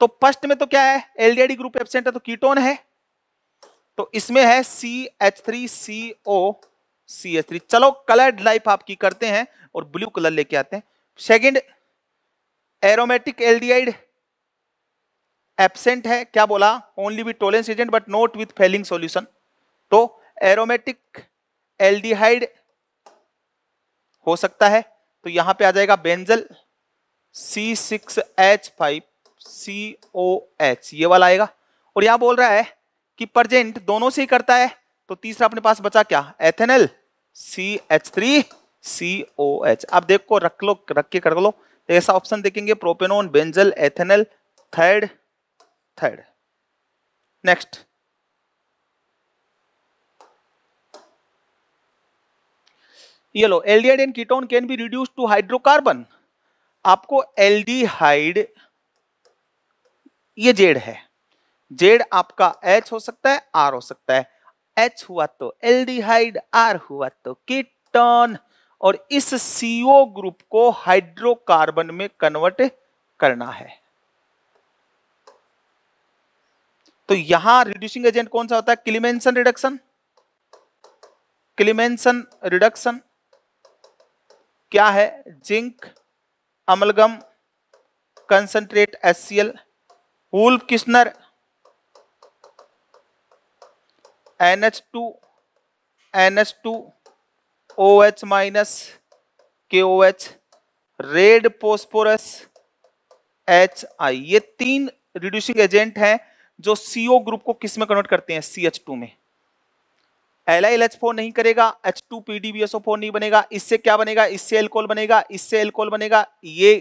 तो फर्स्ट में तो क्या है एलडीआईडी ग्रुप एबसेंट है तो कीटोन है तो इसमें है C H three C O C S three चलो कलर्ड लाइफ आपकी करते हैं और ब्लू कलर लेके आते हैं सेकेंड एरोमेटिक एल्डिहाइड एबसेंट है क्या बोला only with Tollens agent but not with Fehling solution तो एरोमेटिक एल्डिहाइड हो सकता है तो यहां पे आ जाएगा benzal C six H five C O H ये वाला आएगा और यहां बोल रहा है कि प्रजेंट दोनों से ही करता है तो तीसरा अपने पास बचा क्या ethanal C H three C O H आप देखो रख लो रख के कर लो तो ऐसा ऑप्शन देखेंगे propanone benzal ethanal third third next ये लो L D and ketone can be reduce to hydrocarbon आपको एल्डिहाइड ये जेड है जेड आपका एच हो सकता है आर हो सकता है एच हुआ तो एल्डिहाइड आर हुआ तो कीटन और इस सीओ ग्रुप को हाइड्रोकार्बन में कन्वर्ट करना है तो यहां रिड्यूसिंग एजेंट कौन सा होता है क्लिमेंसन रिडक्शन क्लिमेंसन रिडक्शन क्या है zinc amalgam concentrate S C L Wolff Kishner N H two N H two O H minus K O H red phosphorus H I ये तीन रिड्यूसिंग एजेंट हैं जो सीओ ग्रुप को किस में कन्वर्ट करते हैं सी एच टू में L I L H four नहीं करेगा H two P D B S O four नहीं बनेगा इससे क्या बनेगा इससे एल्कोल बनेगा इससे एल्कोल बनेगा ये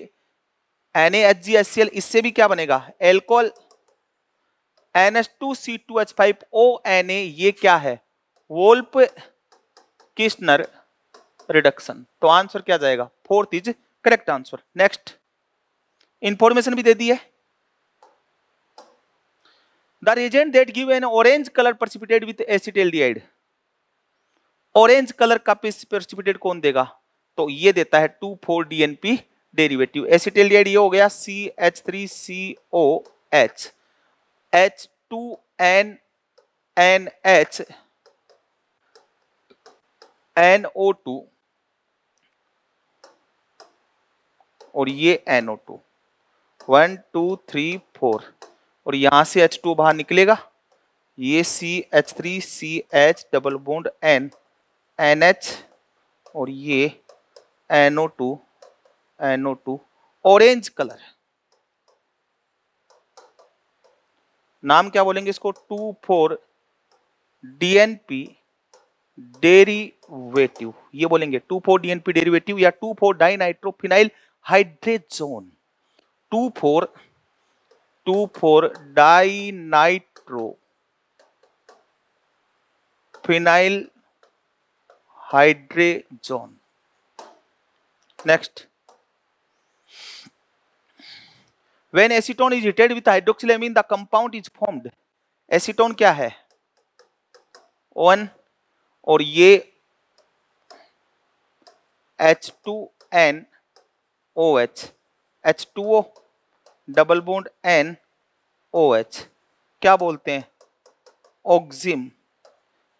N H G S C L इससे भी क्या बनेगा एल्कोल NH2C2H5ONa ये क्या है वोल्प किस्नर रिडक्शन तो आंसर क्या जाएगा fourth is correct answer next information भी दे दी है the reagent that give an orange colour precipitated with acetaldehyde orange colour का प्रसिपिटेड कौन देगा तो ये देता है two four DNP derivative acetaldehyde ये हो गया C H three C O H H two N N H N O two और ये N O two one two three four और यहां से एच टू बाहर निकलेगा ये C H three C H double bond N N H और ये N O two N O two orange colour है नाम क्या बोलेंगे इसको टू फोर डीएनपी डेरिवेटिव ये बोलेंगे टू फोर डीएनपी डेरिवेटिव या two four dinitrophenyl hydrazone two four two four dinitro phenyl hydrazone next When acetone is heated with hydroxylamine, the compound is formed. Acetone क्या है? ON और ये H2N OH H2O double bond N OH क्या बोलते हैं? ऑक्सिम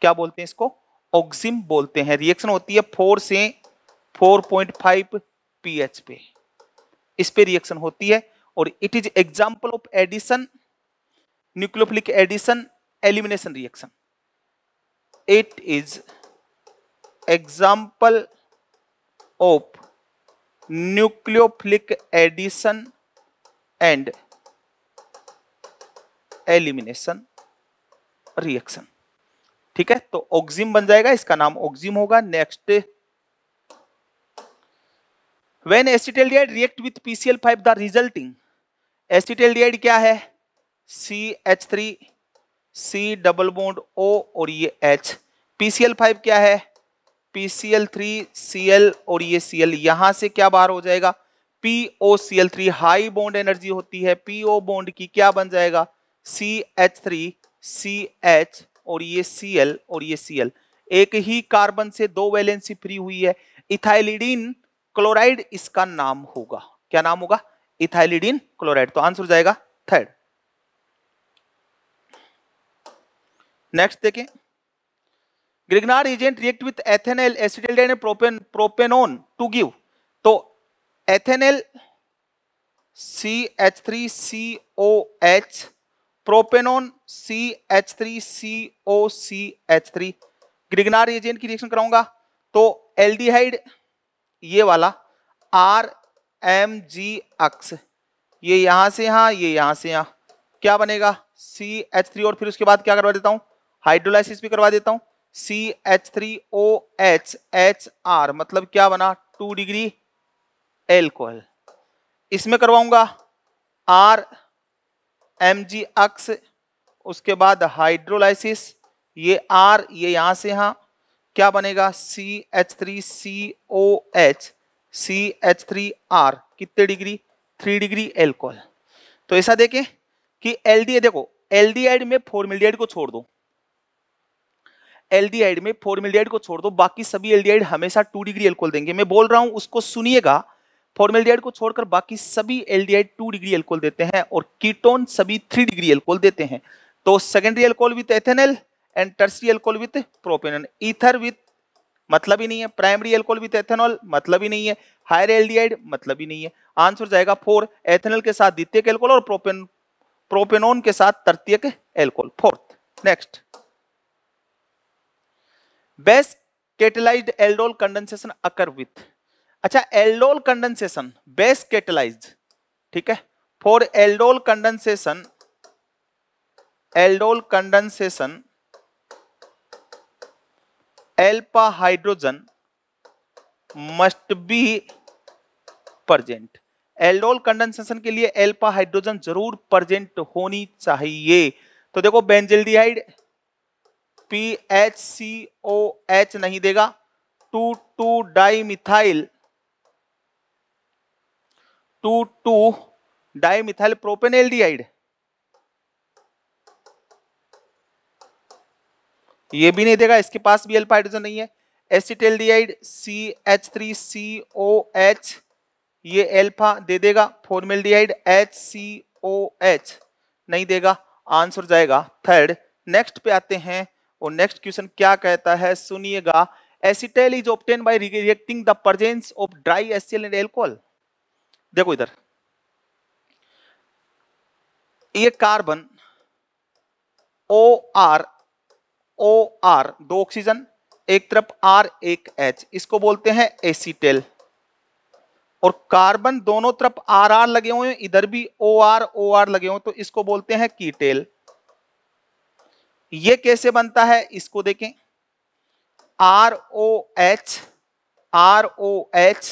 क्या बोलते हैं इसको ऑक्सिम बोलते हैं रिएक्शन होती है फोर से 4.5 पीएच पे इस पे रिएक्शन होती है और it is example of addition nucleophilic addition elimination reaction it is example of nucleophilic addition and elimination reaction ठीक है तो ऑक्सिम बन जाएगा इसका नाम ऑक्सिम होगा next when acetaldehyde react with P C L five the resulting acetaldehyde क्या है C H three C double bond O और ये एच पीसीएल फाइव क्या है पीसीएल थ्री सी एल और ये सी एल यहां से क्या बाहर हो जाएगा P O C L three high bond energy होती है पी ओ बोन्ड की क्या बन जाएगा C H three C H और ये सी एल और ये सी एल एक ही कार्बन से दो वैलेंसी फ्री हुई है इथाइलिडीन क्लोराइड इसका नाम होगा क्या नाम होगा इथाइलिडीन क्लोराइड तो आंसर हो जाएगा थर्ड नेक्स्ट देखें Grignard agent react with ethanal acetaldehyde and propane propanone to give तो ethanal C H three C O H propanone C H three C O C H three Grignard agent की reaction कराऊंगा तो aldehyde ये वाला R M G x ये यहां से यहां ये यहां से यहां क्या बनेगा सी एच थ्री और फिर उसके बाद क्या करवा देता हूं हाइड्रोलाइसिस भी करवा देता हूं C H three O H H R मतलब क्या बना टू डिग्री एल्कोहल इसमें करवाऊंगा आर एम जी एक्स उसके बाद हाइड्रोलाइसिस ये आर ये यहां से यहां क्या बनेगा C H three C O H C H three R कितने डिग्री थ्री डिग्री एल्कोहल तो ऐसा देखें कि एल डी देखो एल डी में फोर्मिल्डिहाइड को छोड़ दो एल डी में मिल को छोड़ दो बाकी सभी एल हमेशा टू डिग्री एल्कोहल देंगे मैं बोल रहा हूं उसको सुनिएगा फॉर्मेल्डिहाइड को छोड़कर बाकी सभी एल्डिहाइड टू डिग्री एल्कोहल देते हैं और कीटोन सभी थ्री डिग्री एल्कोहल देते हैं तो secondary alcohol with ethanal and tertiary alcohol with propanal ether with मतलब ही नहीं है प्राइमरी एल्कोहल विथ एथेनॉल मतलब ही नहीं है हायर एल्डिहाइड मतलब ही नहीं है आंसर जाएगा फोर एथेनॉल के साथ द्वितीय एल्कोल और प्रोपेन प्रोपेनोन के साथ तृतीय alcohol fourth next base catalysed aldol condensation occur with अच्छा एल्डोल कंडेंसेशन बेस केटेलाइज्ड ठीक है for aldol condensation aldol condensation alpha hydrogen must be present aldol condensation के लिए एल्पा हाइड्रोजन जरूर प्रजेंट होनी चाहिए तो देखो benzaldehyde P H C O H नहीं देगा two two di methyl two two di methyl propane aldehyde ये भी नहीं देगा इसके पास भी अल्फा हाइड्रोजन नहीं है acetaldehyde C H three C O H ये एल्फा दे देगा formaldehyde H C O H नहीं देगा आंसर जाएगा थर्ड नेक्स्ट पे आते हैं और नेक्स्ट क्वेश्चन क्या कहता है सुनिएगा acetal is obtain by reacting the presence of dry acetal and alcohol देखो इधर ये carbon O R O R दो ऑक्सीजन एक तरफ आर एक एच इसको बोलते हैं एसीटेल और कार्बन दोनों तरफ आर आर लगे हुए इधर भी ओ आर ओ आर लगे हुए तो इसको बोलते हैं कीटेल ये कैसे बनता है इसको देखें R O H R O H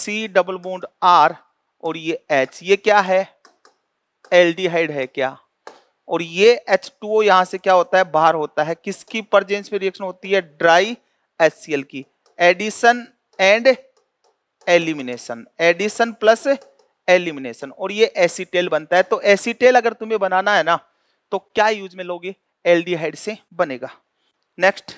C double bond R और ये एच ये क्या है एल्डिहाइड है क्या और ये एच टू ओ से क्या होता है बाहर होता है किसकी परजेंस पे रिएक्शन होती है ड्राई एच सी एल की addition and elimination addition plus elimination और ये एसिटेल बनता है तो एसिटेल अगर तुम्हें बनाना है ना तो क्या यूज में लोगे एल्डिहाइड से बनेगा next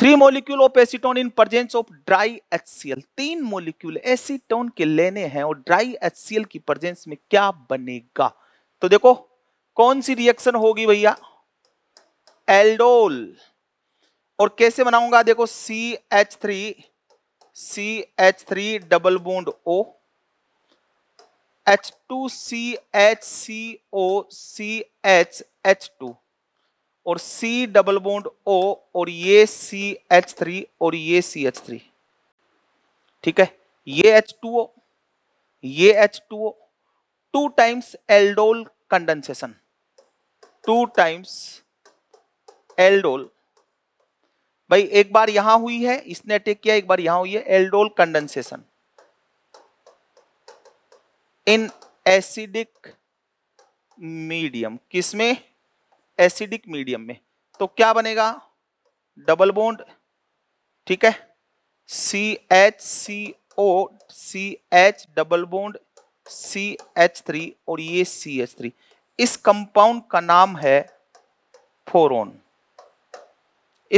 three molecule of acetone in presence of dry H तीन मोलिक्यूल एसीटोन के लेने हैं और ड्राई एच की प्रजेंस में क्या बनेगा तो देखो कौन सी रिएक्शन होगी भैया एल्डोल और कैसे बनाऊंगा देखो C H three C H three double bond O H two C H C O C H H two और C डबल बोन्ड O और ये CH3 और ये CH3 ठीक है ये H2O ये H2O two times aldol condensation two times aldol भाई एक बार यहां हुई है इसने अटेक किया एक बार यहां हुई है aldol condensation in acidic medium किसमें एसिडिक मीडियम में तो क्या बनेगा डबल बोन्ड ठीक है C H C O C H double bond C H three और ये सी एच थ्री इस कंपाउंड का नाम है फोरोन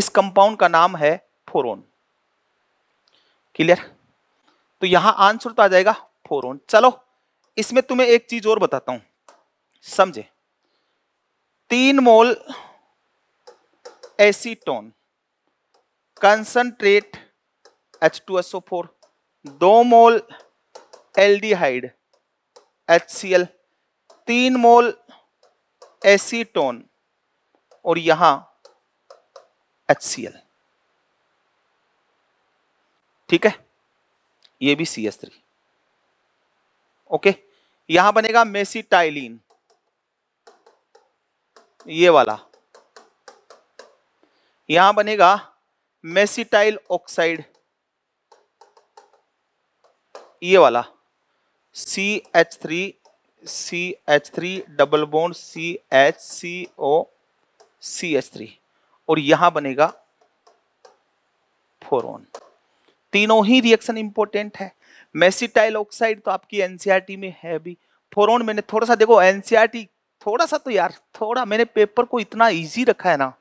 इस कंपाउंड का नाम है फोरोन क्लियर तो यहां आंसर तो आ जाएगा फोरोन चलो इसमें तुम्हें एक चीज और बताता हूं समझे तीन mole acetone concentrate H two SO four दो mole aldehyde H C L तीन मोल एसीटोन और यहां एच सी एल ठीक है ये भी सी एस थ्री ओके यहां बनेगा मेसीटाइलिन ये वाला यहां बनेगा मेसिटाइल ऑक्साइड ये वाला C H three C H three double bond C H C O C H three और यहां बनेगा फोरोन तीनों ही रिएक्शन इंपॉर्टेंट है मेसिटाइल ऑक्साइड तो आपकी एनसीआरटी e में है भी फोरोन मैंने थोड़ा सा देखो एनसीआरटी थोड़ा सा तो यार थोड़ा मैंने पेपर को इतना इजी रखा है ना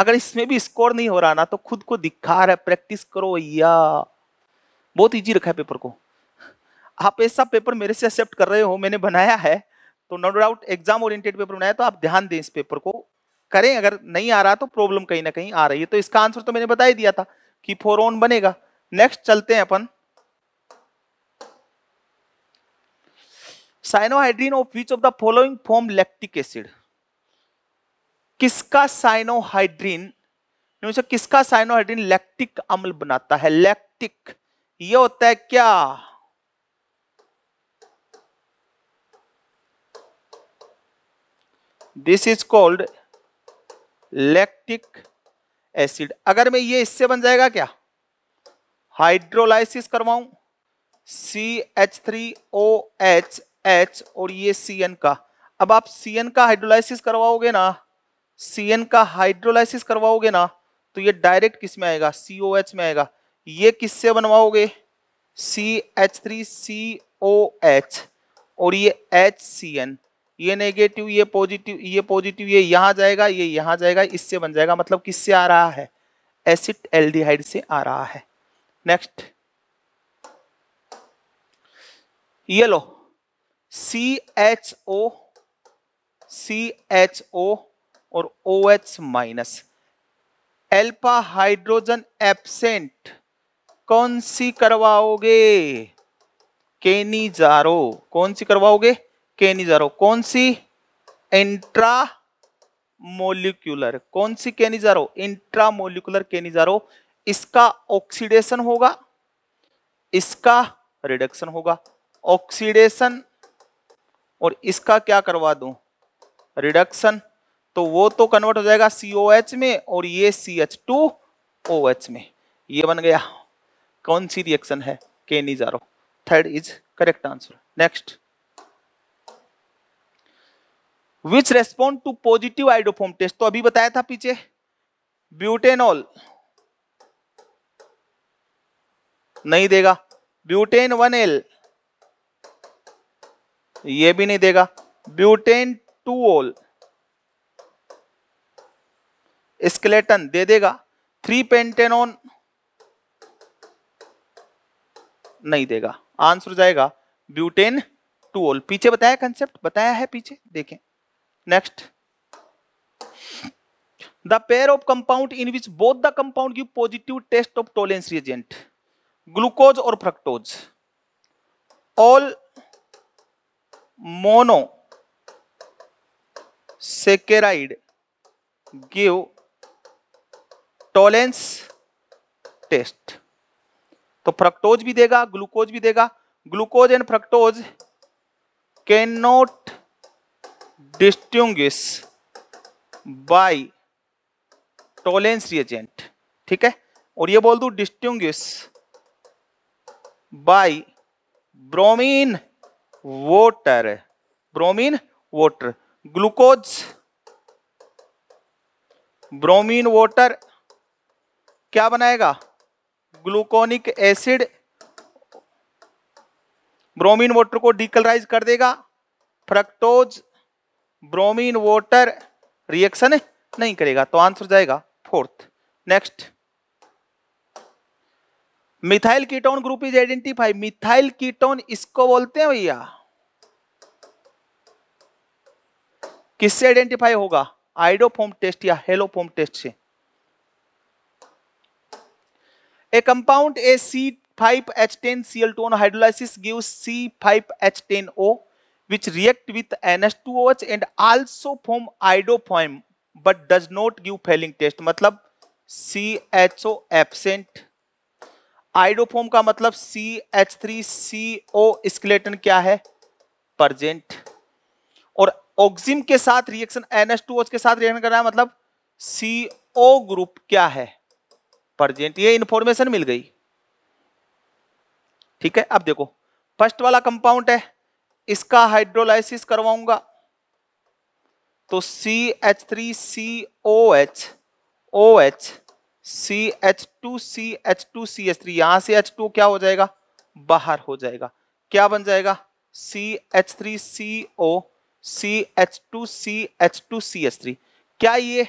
अगर इसमें भी स्कोर नहीं हो रहा ना तो खुद को दिखा रहा है प्रैक्टिस करो या बहुत इजी रखा है पेपर को आप ऐसा पेपर मेरे से एक्सेप्ट कर रहे हो मैंने बनाया है तो no doubt exam oriented paper बनाया तो आप ध्यान दें इस पेपर को करें अगर नहीं आ रहा तो प्रॉब्लम कहीं ना कहीं आ रही है तो इसका आंसर तो मैंने बता ही दिया था कि फोर ऑन बनेगा नेक्स्ट चलते हैं अपन cyanohydrin of which of the following form lactic acid किसका साइनोहाइड्रीन किसका साइनोहाइड्रीन लैक्टिक अम्ल बनाता है लैक्टिक ये होता है क्या this is called lactic acid अगर मैं ये इससे बन जाएगा क्या हाइड्रोलाइसिस करवाऊं C H three O H H और ये सी एन का अब आप सी एन का हाइड्रोलाइसिस करवाओगे ना सी एन का हाइड्रोलाइसिस करवाओगे ना तो ये डायरेक्ट किस में आएगा सी ओ एच में आएगा ये किससे बनवाओगे C H three C O H और ये एच सी एन ये नेगेटिव ये पॉजिटिव ये पॉजिटिव ये यहाँ जाएगा ये यहाँ जाएगा इससे बन जाएगा मतलब किससे आ रहा है एसिड एल्डिहाइड से आ रहा है नेक्स्ट ये लो सी एच ओ सी एच ओ और O H minus alpha hydrogen absent कौन सी करवाओगे केनी जारो कौन सी करवाओगे केनी जारो कौन सी इंट्रा मोलिकुलर कौन सी केनी जारो इंट्रा मोलिकुलर केनी जारो इसका ऑक्सीडेशन होगा इसका रिडक्शन होगा ऑक्सीडेशन और इसका क्या करवा दूं रिडक्शन तो वो तो कन्वर्ट हो जाएगा COH में और ये CH2OH में ये बन गया कौन सी रिएक्शन है Cannizzaro third is correct answer next which respond to positive iodoform test तो अभी बताया था पीछे ब्यूटेनॉल नहीं देगा ब्यूटेन वन एल ये भी नहीं देगा ब्यूटेन टू ओल स्केलेटन दे देगा थ्री पेंटेनोन नहीं देगा आंसर जाएगा ब्यूटेन टू ओल पीछे बताया कंसेप्ट बताया है पीछे देखें next the pair of compound in which both the compound give positive test of Tollens reagent glucose और fructose all mono saccharide give Tollens test तो फ्रक्टोज भी देगा ग्लूकोज भी देगा glucose and fructose can not distinguish by Tollens reagent ठीक है और ये बोल दू distinguish by bromine water bromine water glucose bromine water क्या बनाएगा ग्लूकोनिक एसिड ब्रोमीन वोटर को डिकलराइज कर देगा फ्रक्टोज ब्रोमीन वोटर रिएक्शन नहीं करेगा तो आंसर जाएगा fourth next methyl ketone group is identify methyl ketone इसको बोलते हैं भैया किससे आइडेंटिफाई होगा आइडोफोम टेस्ट या हेलोफोम टेस्ट से a compound a C five H ten C L two on hydrolysis give C five H ten O N react to ओच and also form iodoform but does not give Fehling test मतलब O absent iodoform का मतलब C H three C O skeleton क्या है present और ऑक्सिम के साथ reaction N H के साथ रिएक्शन कर रहा है मतलब सी ओ ग्रुप क्या है परजेंट ये इंफॉर्मेशन मिल गई ठीक है अब देखो फर्स्ट वाला कंपाउंड है इसका हाइड्रोलाइसिस करवाऊंगा तो C H three C O H O H C H two C H two C H three यहां से एच टू क्या हो जाएगा बाहर हो जाएगा क्या बन जाएगा C H three C O C H two C H two C H three क्या ये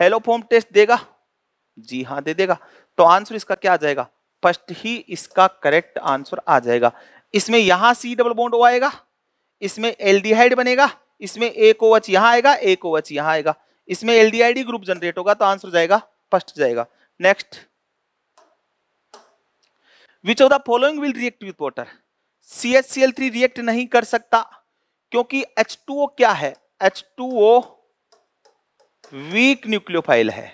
हेलोफोम टेस्ट देगा जी हाँ दे देगा तो आंसर इसका क्या आ जाएगा फर्स्ट ही इसका करेक्ट आंसर आ जाएगा इसमें यहां सी डबल बॉन्ड ओ आएगा इसमें एल्डिहाइड बनेगा इसमें एक ओ एच यहां आएगा एक ओ एच यहां आएगा इसमें एलडीआईडी ग्रुप जनरेट होगा तो आंसर जाएगा फर्स्ट जाएगा next which of the following will react with water C H C L three react नहीं कर सकता क्योंकि एच टू ओ क्या है H two O weak nucleophile है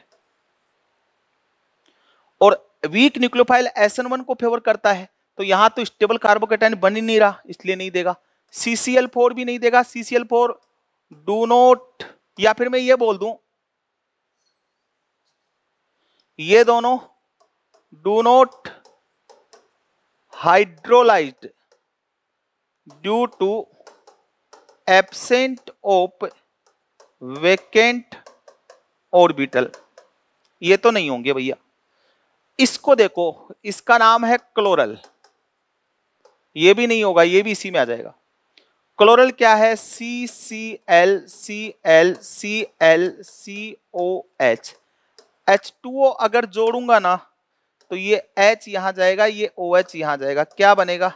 और वीक न्यूक्लियोफाइल एसएन वन को फेवर करता है तो यहां तो स्टेबल कार्बोकेटाइन बन ही नहीं रहा इसलिए नहीं देगा सीसीएल फोर भी नहीं देगा सीसीएल फोर डू नोट या फिर मैं ये बोल दूं ये दोनों do not hydrolyse due to absent of vacant orbital ये तो नहीं होंगे भैया इसको देखो इसका नाम है क्लोरल ये भी नहीं होगा ये भी इसी में आ जाएगा क्लोरल क्या है C C L C L C L C O H H two O अगर जोड़ूंगा ना तो ये एच यहां जाएगा ये ओ एच यहां जाएगा क्या बनेगा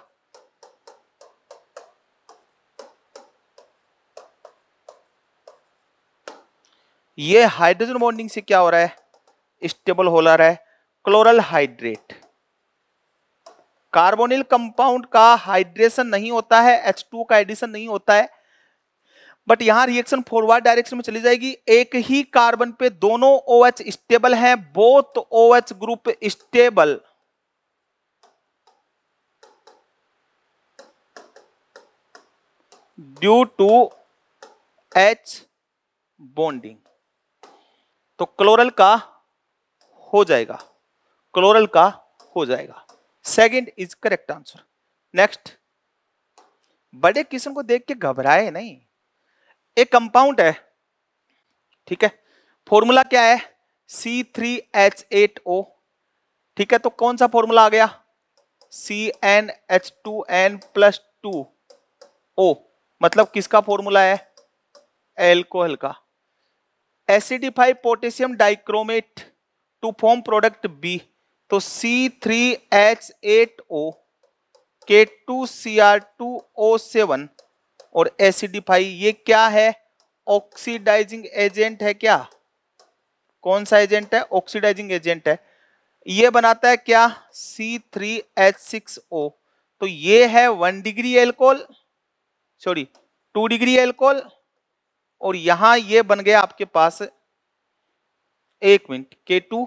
ये हाइड्रोजन बॉन्डिंग से क्या हो रहा है स्टेबल हो रहा है क्लोरल हाइड्रेट कार्बोनिल कंपाउंड का हाइड्रेशन नहीं होता है एच टू का एडिशन नहीं होता है बट यहां रिएक्शन फॉरवर्ड डायरेक्शन में चली जाएगी एक ही कार्बन पे दोनों ओ OH स्टेबल हैं both O OH group stable due to H bonding तो क्लोरल का हो जाएगा क्लोरल का हो जाएगा second is correct answer next बड़े किस्म को देख के घबराए नहीं एक कंपाउंड है ठीक है फॉर्मूला क्या है C three H eight O ठीक है तो कौन सा फॉर्मूला आ गया C N H two N plus two O मतलब किसका फॉर्मूला है एल्कोहल का acidify potassium dichromate to form product B तो ओ सेवन और एसिडिफाई ये क्या है ऑक्सीडाइजिंग एजेंट है क्या कौन सा एजेंट है ऑक्सीडाइजिंग एजेंट है ये बनाता है क्या C three H six O तो ये है one degree alcohol sorry two degree alcohol और यहां ये बन गया आपके पास एक मिनट के to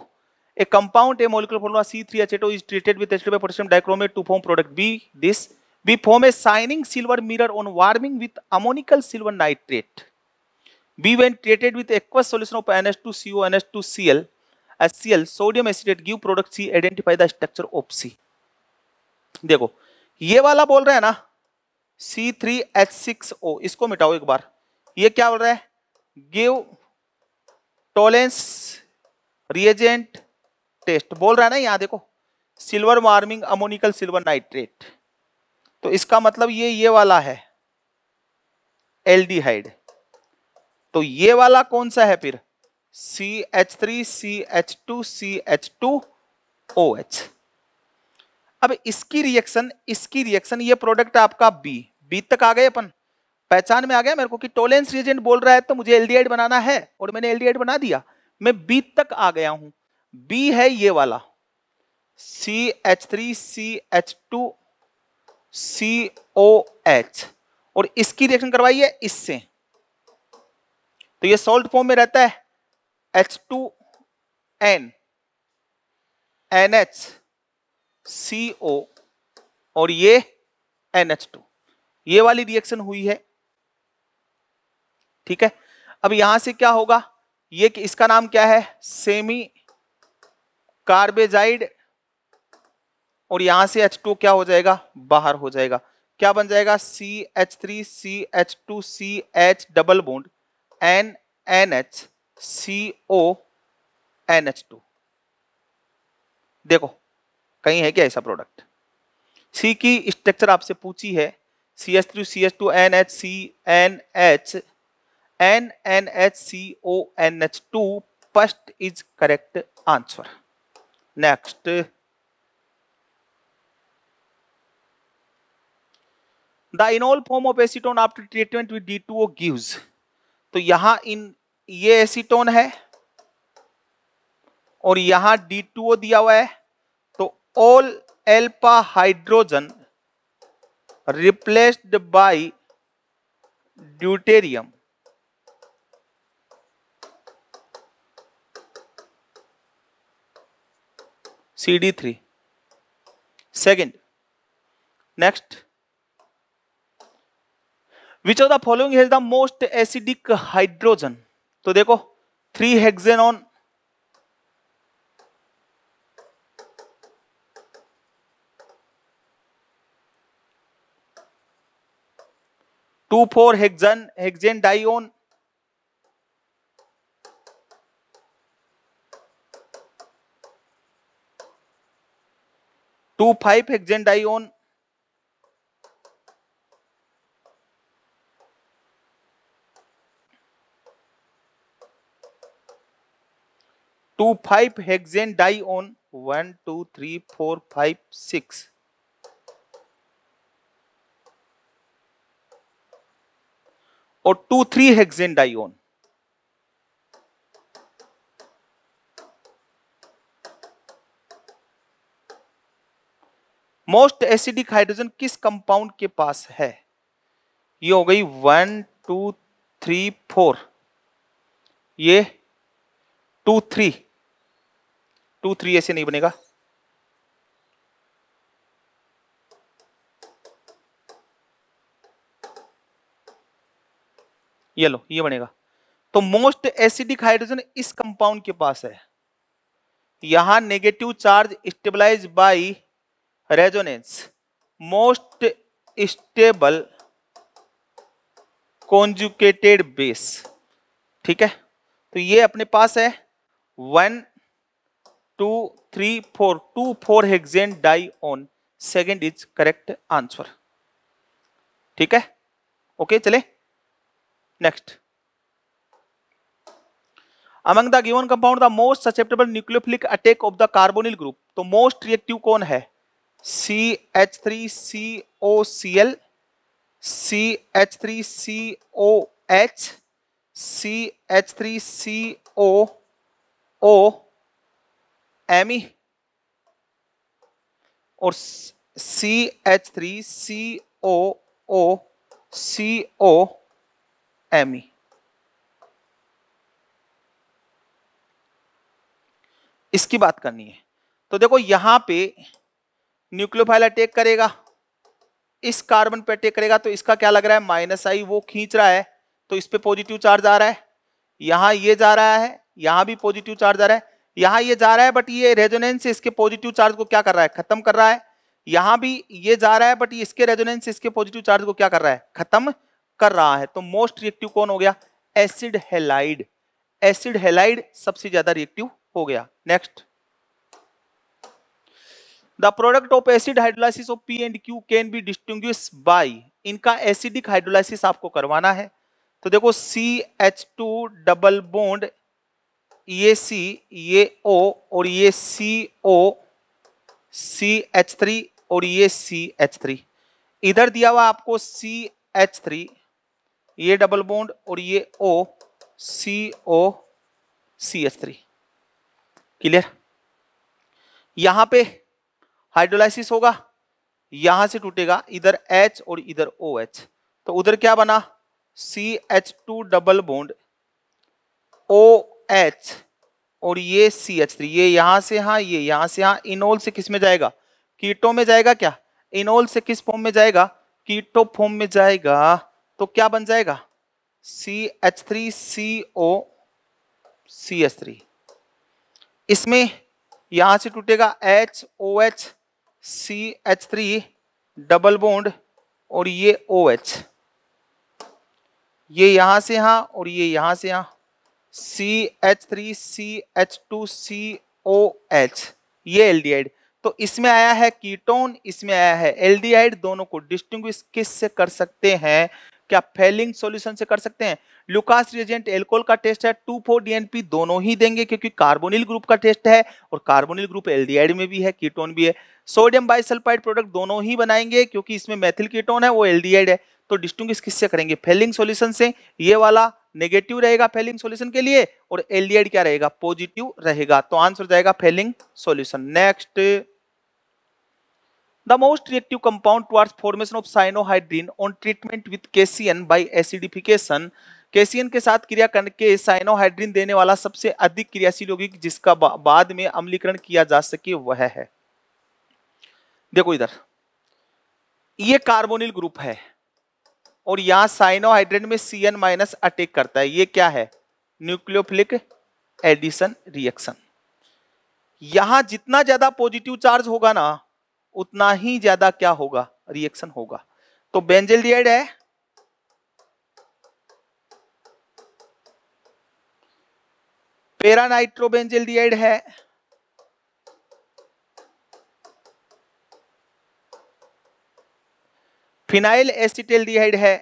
A compound, a molecular formula C3H8O is treated with H2 by potassium dichromate to form product B. This B form a shining silver mirror on warming with ammonical silver nitrate. B when treated with aqueous solution of NH2CO, NH2Cl, HCl, sodium acetate give product C. Identify the structure of C. देखो ये वाला बोल रहा है ना C3H6O इसको मिटाओ एक बार ये क्या बोल रहा है गिव टोलेंस रिएजेंट टेस्ट बोल रहा है ना यहाँ देखो silver warming ammoniacal silver nitrate तो इसका मतलब ये ये वाला है एल्डिहाइड तो ये वाला कौन सा है फिर C H three C H two C H two O H अब इसकी रिएक्शन इसकी रिएक्शन ये प्रोडक्ट आपका बी बी तक आ गए अपन पहचान में आ गया मेरे को कि टोलेंस रिएजेंट बोल रहा है तो मुझे एल्डिहाइड बनाना है और मैंने एल्डिहाइड बना दिया मैं बी तक आ गया हूं बी है ये वाला C H three C H two C O H और इसकी रिएक्शन करवाई है इससे तो ये सॉल्ट फॉर्म में रहता है H two N N H C O और ये एन एच टू ये वाली रिएक्शन हुई है ठीक है अब यहां से क्या होगा ये कि इसका नाम क्या है सेमी कार्बेजाइड और यहां से H2 क्या हो जाएगा बाहर हो जाएगा क्या बन जाएगा C H three C H two C H double bond N N H C O N H two देखो कहीं है क्या ऐसा प्रोडक्ट सी की स्ट्रक्चर आपसे पूछी है C H three C H two N H C N H N N H C O N H two first is correct answer next the enol form of acetone after treatment with D two O gives तो यहां इन ये acetone है और यहां D two ओ दिया हुआ है तो all alpha hydrogen replaced by deuterium CD3. Second, next, which of the following has the most acidic hydrogen? तो देखो three hexanone two four hexane hexane dione two five hexane dione two five hexane dione one two three four five six और two three hexane dione most acidic hydrogen किस compound के पास है ये हो गई वन टू थ्री फोर ये two three two three ऐसे नहीं बनेगा ये लो ये बनेगा तो मोस्ट एसिडिक हाइड्रोजन इस कंपाउंड के पास है यहां negative charge stabilise by resonance most stable conjugated base ठीक है तो ये अपने पास है one two three four two four hexane dione second is correct answer ठीक है ओके चले next among the given compound the most susceptible nucleophilic attack of the carbonyl group तो मोस्ट रिएक्टिव कौन है C H three C O C L C H three C O H C H three C O O M ई और C H three C O O C O M E इसकी बात करनी है तो देखो यहां पे न्यूक्लियोफाइल अटैक करेगा इस कार्बन पे अटैक करेगा तो इसका क्या लग रहा है माइनस आई वो खींच रहा है तो इस पर पॉजिटिव चार्ज आ रहा है यहाँ ये जा रहा है यहाँ भी पॉजिटिव चार्ज आ रहा है यहाँ ये जा रहा है बट ये रेजोनेंस इसके पॉजिटिव चार्ज को क्या कर रहा है खत्म कर रहा है यहाँ भी ये जा रहा है बट इसके रेजोनेंस इसके पॉजिटिव चार्ज को क्या कर रहा है खत्म कर रहा है तो मोस्ट रिएक्टिव कौन हो गया एसिड हेलाइड एसिड हेलाइड सबसे ज्यादा रिएक्टिव हो गया next the product of acid hydrolysis of P and Q can be distinguish by इनका एसिडिक हाइड्रोलाइसिस आपको करवाना है तो देखो C H two double bond ये सी ये ओ और ये C O C H three और ये सी एच थ्री इधर दिया हुआ आपको सी एच थ्री ये डबल बोन्ड और ये O C O C H three clear यहां पे हाइड्रोलाइसिस होगा यहां से टूटेगा इधर एच और इधर ओ OH। एच तो उधर क्या बना C H two double bond O H और ये सी एच थ्री ये यहां से यहां ये यहां से यहां इनोल से किस में जाएगा कीटो में जाएगा क्या इनोल से किस फॉर्म में जाएगा कीटो फॉर्म में जाएगा तो क्या बन जाएगा C H three C O C H three इसमें यहां से टूटेगा H O H C H three double bond और ये ओ एच ये यहां से यहां और ये यहां से यहां C H three C H two C O H ये एल्डिहाइड तो इसमें आया है कीटोन इसमें आया है एल्डिहाइड दोनों को डिस्टिंग किस से कर सकते हैं क्या फेलिंग सॉल्यूशन से कर सकते हैं लुकास रिएजेंट एल्कोल का टेस्ट है टू फोर डीएनपी दोनों ही देंगे क्योंकि कार्बोनिल ग्रुप का टेस्ट है और कार्बोनिल ग्रुप एल में भी है कीटोन भी है सोडियम बाइसल्फाइड प्रोडक्ट दोनों ही बनाएंगे क्योंकि इसमें मैथिल कीटोन है वो एल है तो डिस्टिंग किससे करेंगे फेलिंग सोल्यूशन से ये वाला नेगेटिव रहेगा फेलिंग सोल्यूशन के लिए और एल क्या रहेगा पॉजिटिव रहेगा तो आंसर जाएगा Fehling solution next the most reactive compound towards formation of cyanohydrin on treatment with KCN by acidification KCN के साथ क्रिया करके साइनोहाइड्रीन देने वाला सबसे अधिक क्रियाशील योगिक जिसका बा, बाद में अम्लीकरण किया जा सके वह है देखो इधर ये कार्बोनिल ग्रुप है और यहां साइनोहाइड्रेट में सी एन माइनस अटैक करता है ये क्या है न्यूक्लियोफिलिक एडिशन रिएक्शन यहां जितना ज्यादा पॉजिटिव चार्ज होगा ना उतना ही ज्यादा क्या होगा रिएक्शन होगा तो बेंजेल्डिहाइड है पेरानाइट्रोबेंजेल्डिहाइड है फिनाइल एसिटेल है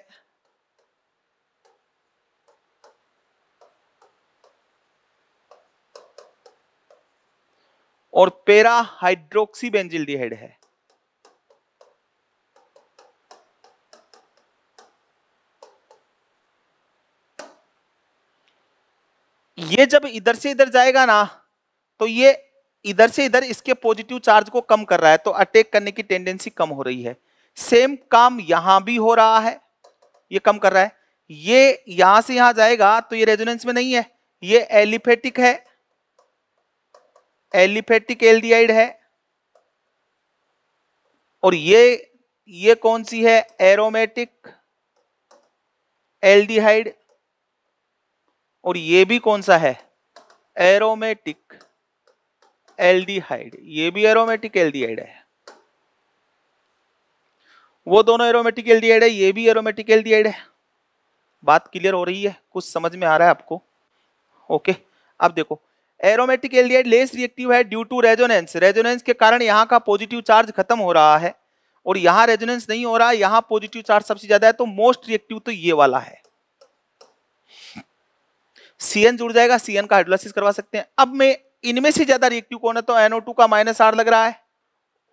और पेरा हाइड्रोक्सी बेंजिल डिहाइड है ये जब इधर से इधर जाएगा ना तो ये इधर से इधर इसके पॉजिटिव चार्ज को कम कर रहा है तो अटैक करने की टेंडेंसी कम हो रही है सेम काम यहां भी हो रहा है ये कम कर रहा है ये यहां से यहां जाएगा तो ये रेजोनेंस में नहीं है ये एलिफेटिक है एलिफेटिक एल्डिहाइड है और ये ये कौन सी है एरोमेटिक एल्डिहाइड और ये भी कौन सा है एरोमेटिक एल्डिहाइड ये भी एरोमेटिक एल्डिहाइड है वो दोनों एरोमेटिक एल्डिहाइड है ये भी एरोमेटिक एल्डिहाइड है बात क्लियर हो रही है कुछ समझ में आ रहा है आपको ओके अब देखो एरोमेटिक एल्डिहाइड लेस रिएक्टिव है ड्यू टू रेजोनेंस रेजोनेंस के कारण यहाँ का पॉजिटिव चार्ज खत्म हो रहा है और यहाँ रेजोनेंस नहीं हो रहा है यहाँ पॉजिटिव चार्ज सबसे ज्यादा है तो मोस्ट रिएक्टिव तो ये वाला है सीएन जुड़ जाएगा सीएन का हाइड्रोलाइसिस करवा सकते हैं अब मैं इनमें से ज्यादा रिएक्टिव कौन है तो एनओ टू का माइनस आर लग रहा है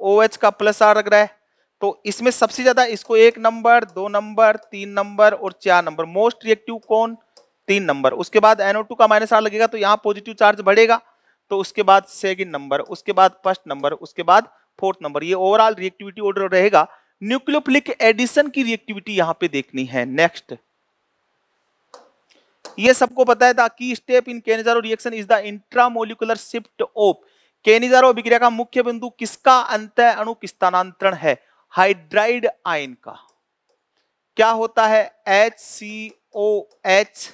ओ OH एच का प्लस आर लग रहा है तो इसमें सबसे ज्यादा इसको एक नंबर दो नंबर तीन नंबर और चार नंबर मोस्ट रिएक्टिव कौन तीन नंबर उसके बाद एनओ टू का माइनस आर लगेगा तो यहाँ पॉजिटिव चार्ज बढ़ेगा तो उसके बाद सेकेंड नंबर उसके बाद फर्स्ट नंबर उसके बाद फोर्थ नंबर ये ओवरऑल रिएक्टिविटी ऑर्डर रहेगा न्यूक्लियोफिलिक एडिशन की रिएक्टिविटी यहाँ पे देखनी है नेक्स्ट ये सबको पता है था कि step in Cannizzaro reaction is the intramolecular shift of Cannizzaro अभिक्रिया का मुख्य बिंदु किसका अंत अणु स्थानांतरण है हाइड्राइड आयन का क्या होता है H C O H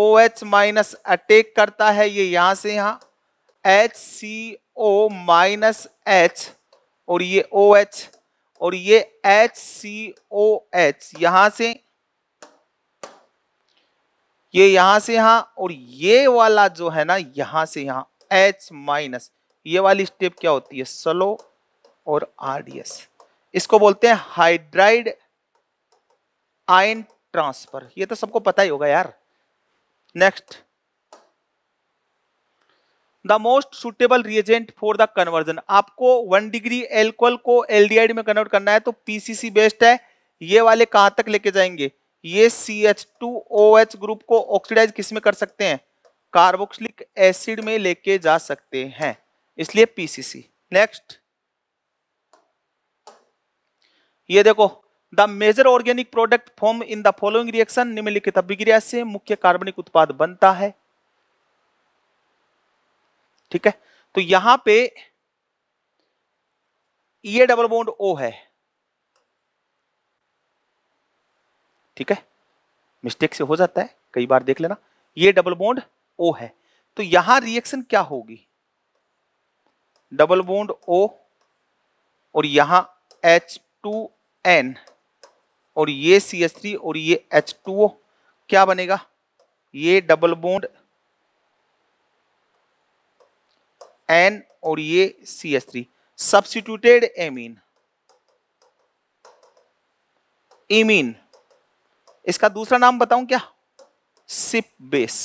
O H minus attack करता है ये यहां से यहां H C O minus H और ये ओ एच और ये एच सी ओ एच यहां से ये यहां से यहां और ये वाला जो है ना यहां से यहां एच माइनस ये वाली स्टेप क्या होती है सलो और आरडीएस इसको बोलते हैं हाइड्राइड आयन ट्रांसफर ये तो सबको पता ही होगा यार next the most suitable reagent for the conversion आपको वन डिग्री एल्कोल को एल में कन्वर्ट करना है तो पीसीसी बेस्ट है ये वाले कहां तक लेके जाएंगे ये C H two O H group को ऑक्सीडाइज किस में कर सकते हैं कार्बोक्सिलिक एसिड में लेके जा सकते हैं इसलिए पीसीसी नेक्स्ट ये देखो the major organic product form in the following reaction निम्नलिखित अभिक्रिया से मुख्य कार्बनिक उत्पाद बनता है ठीक है तो यहां पे ये डबल बॉन्ड ओ है ठीक है मिस्टेक से हो जाता है कई बार देख लेना ये डबल बॉन्ड ओ है तो यहां रिएक्शन क्या होगी डबल बॉन्ड ओ और यहां एच टू एन और ये सी एच थ्री और ये एच टू ओ क्या बनेगा ये डबल बोन्ड एन और ये C H three substituted amine imine इसका दूसरा नाम बताऊं क्या सिप बेस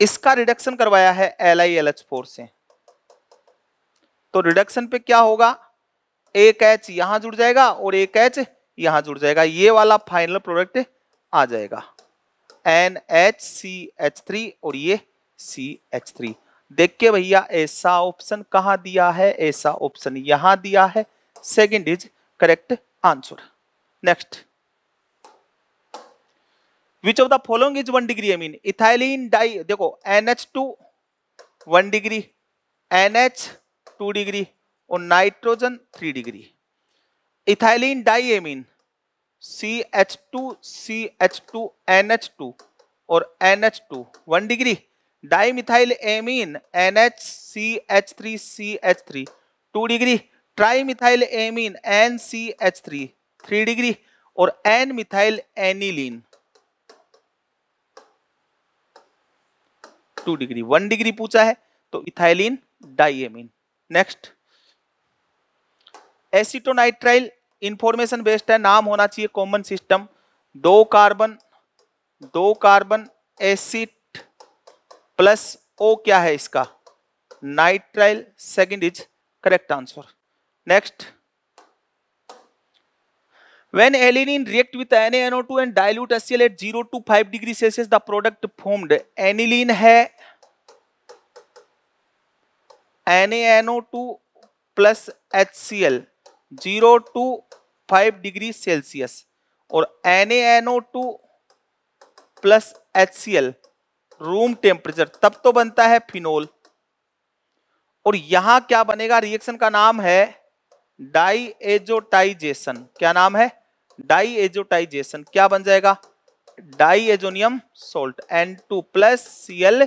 इसका रिडक्शन करवाया है L I L H four से तो रिडक्शन पे क्या होगा एक एच यहां जुड़ जाएगा और एक एच यहां जुड़ जाएगा ये वाला फाइनल प्रोडक्ट आ जाएगा N H C H three और ये सी एच थ्री देखिए भैया ऐसा ऑप्शन कहा दिया है ऐसा ऑप्शन यहां दिया है second is correct answer next which of the following is one degree amine ethylene di देखो N H two one degree N H two degree और nitrogen three degree ethylene diamine C H two C H two N H two और N H two one degree di methyl amine N H C H three C H three two degree tri methyl amine N C H three three degree और N methyl aniline two degree one degree पूछा है तो ethylene diamine next acetonitrile information based है नाम होना चाहिए common system दो carbon दो कार्बन एसिड प्लस ओ क्या है इसका nitrile second is correct answer next when alanine react with NaNO2 and dilute HCl at 0 to 5 degree Celsius the product formed aniline है NaNO2 plus HCl zero two five degree Celsius और N NO two plus H C L room temperature तब तो बनता है phenol और यहां क्या बनेगा रिएक्शन का नाम है डाई एजोटाइजेशन क्या नाम है डाई एजोटाइजेशन क्या बन जाएगा di azonium salt N two plus C L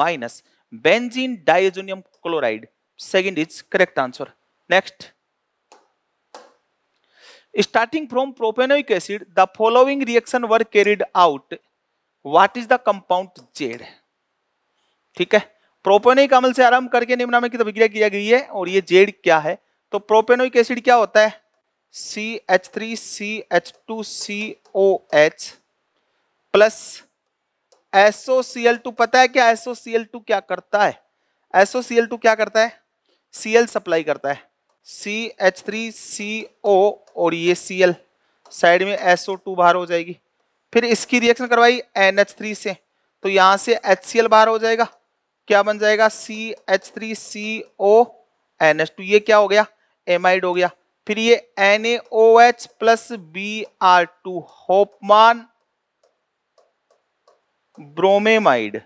minus benzene azonium chloride second is correct answer next starting from propanoic acid the following reaction were carried out what is the compound z ठीक है propanoic अम्ल से आरंभ करके निम्नामय की अभिक्रिया तो किया गई है और ये जेड क्या है तो प्रोपेनोइक एसिड क्या होता है C H three C H two C O H plus SO C L two पता है क्या एसओ सी एल टू क्या करता है एसओ सी एल टू क्या करता है सी एल सप्लाई करता है C H three C O और ये सी एल साइड में एस ओ टू बाहर हो जाएगी फिर इसकी रिएक्शन करवाई एन एच थ्री से तो यहाँ से एच सी एल बाहर हो जाएगा क्या बन जाएगा C H three C O N H two ये क्या हो गया एमाइड हो गया फिर ये N A O H plus B R two Hofmann bromamide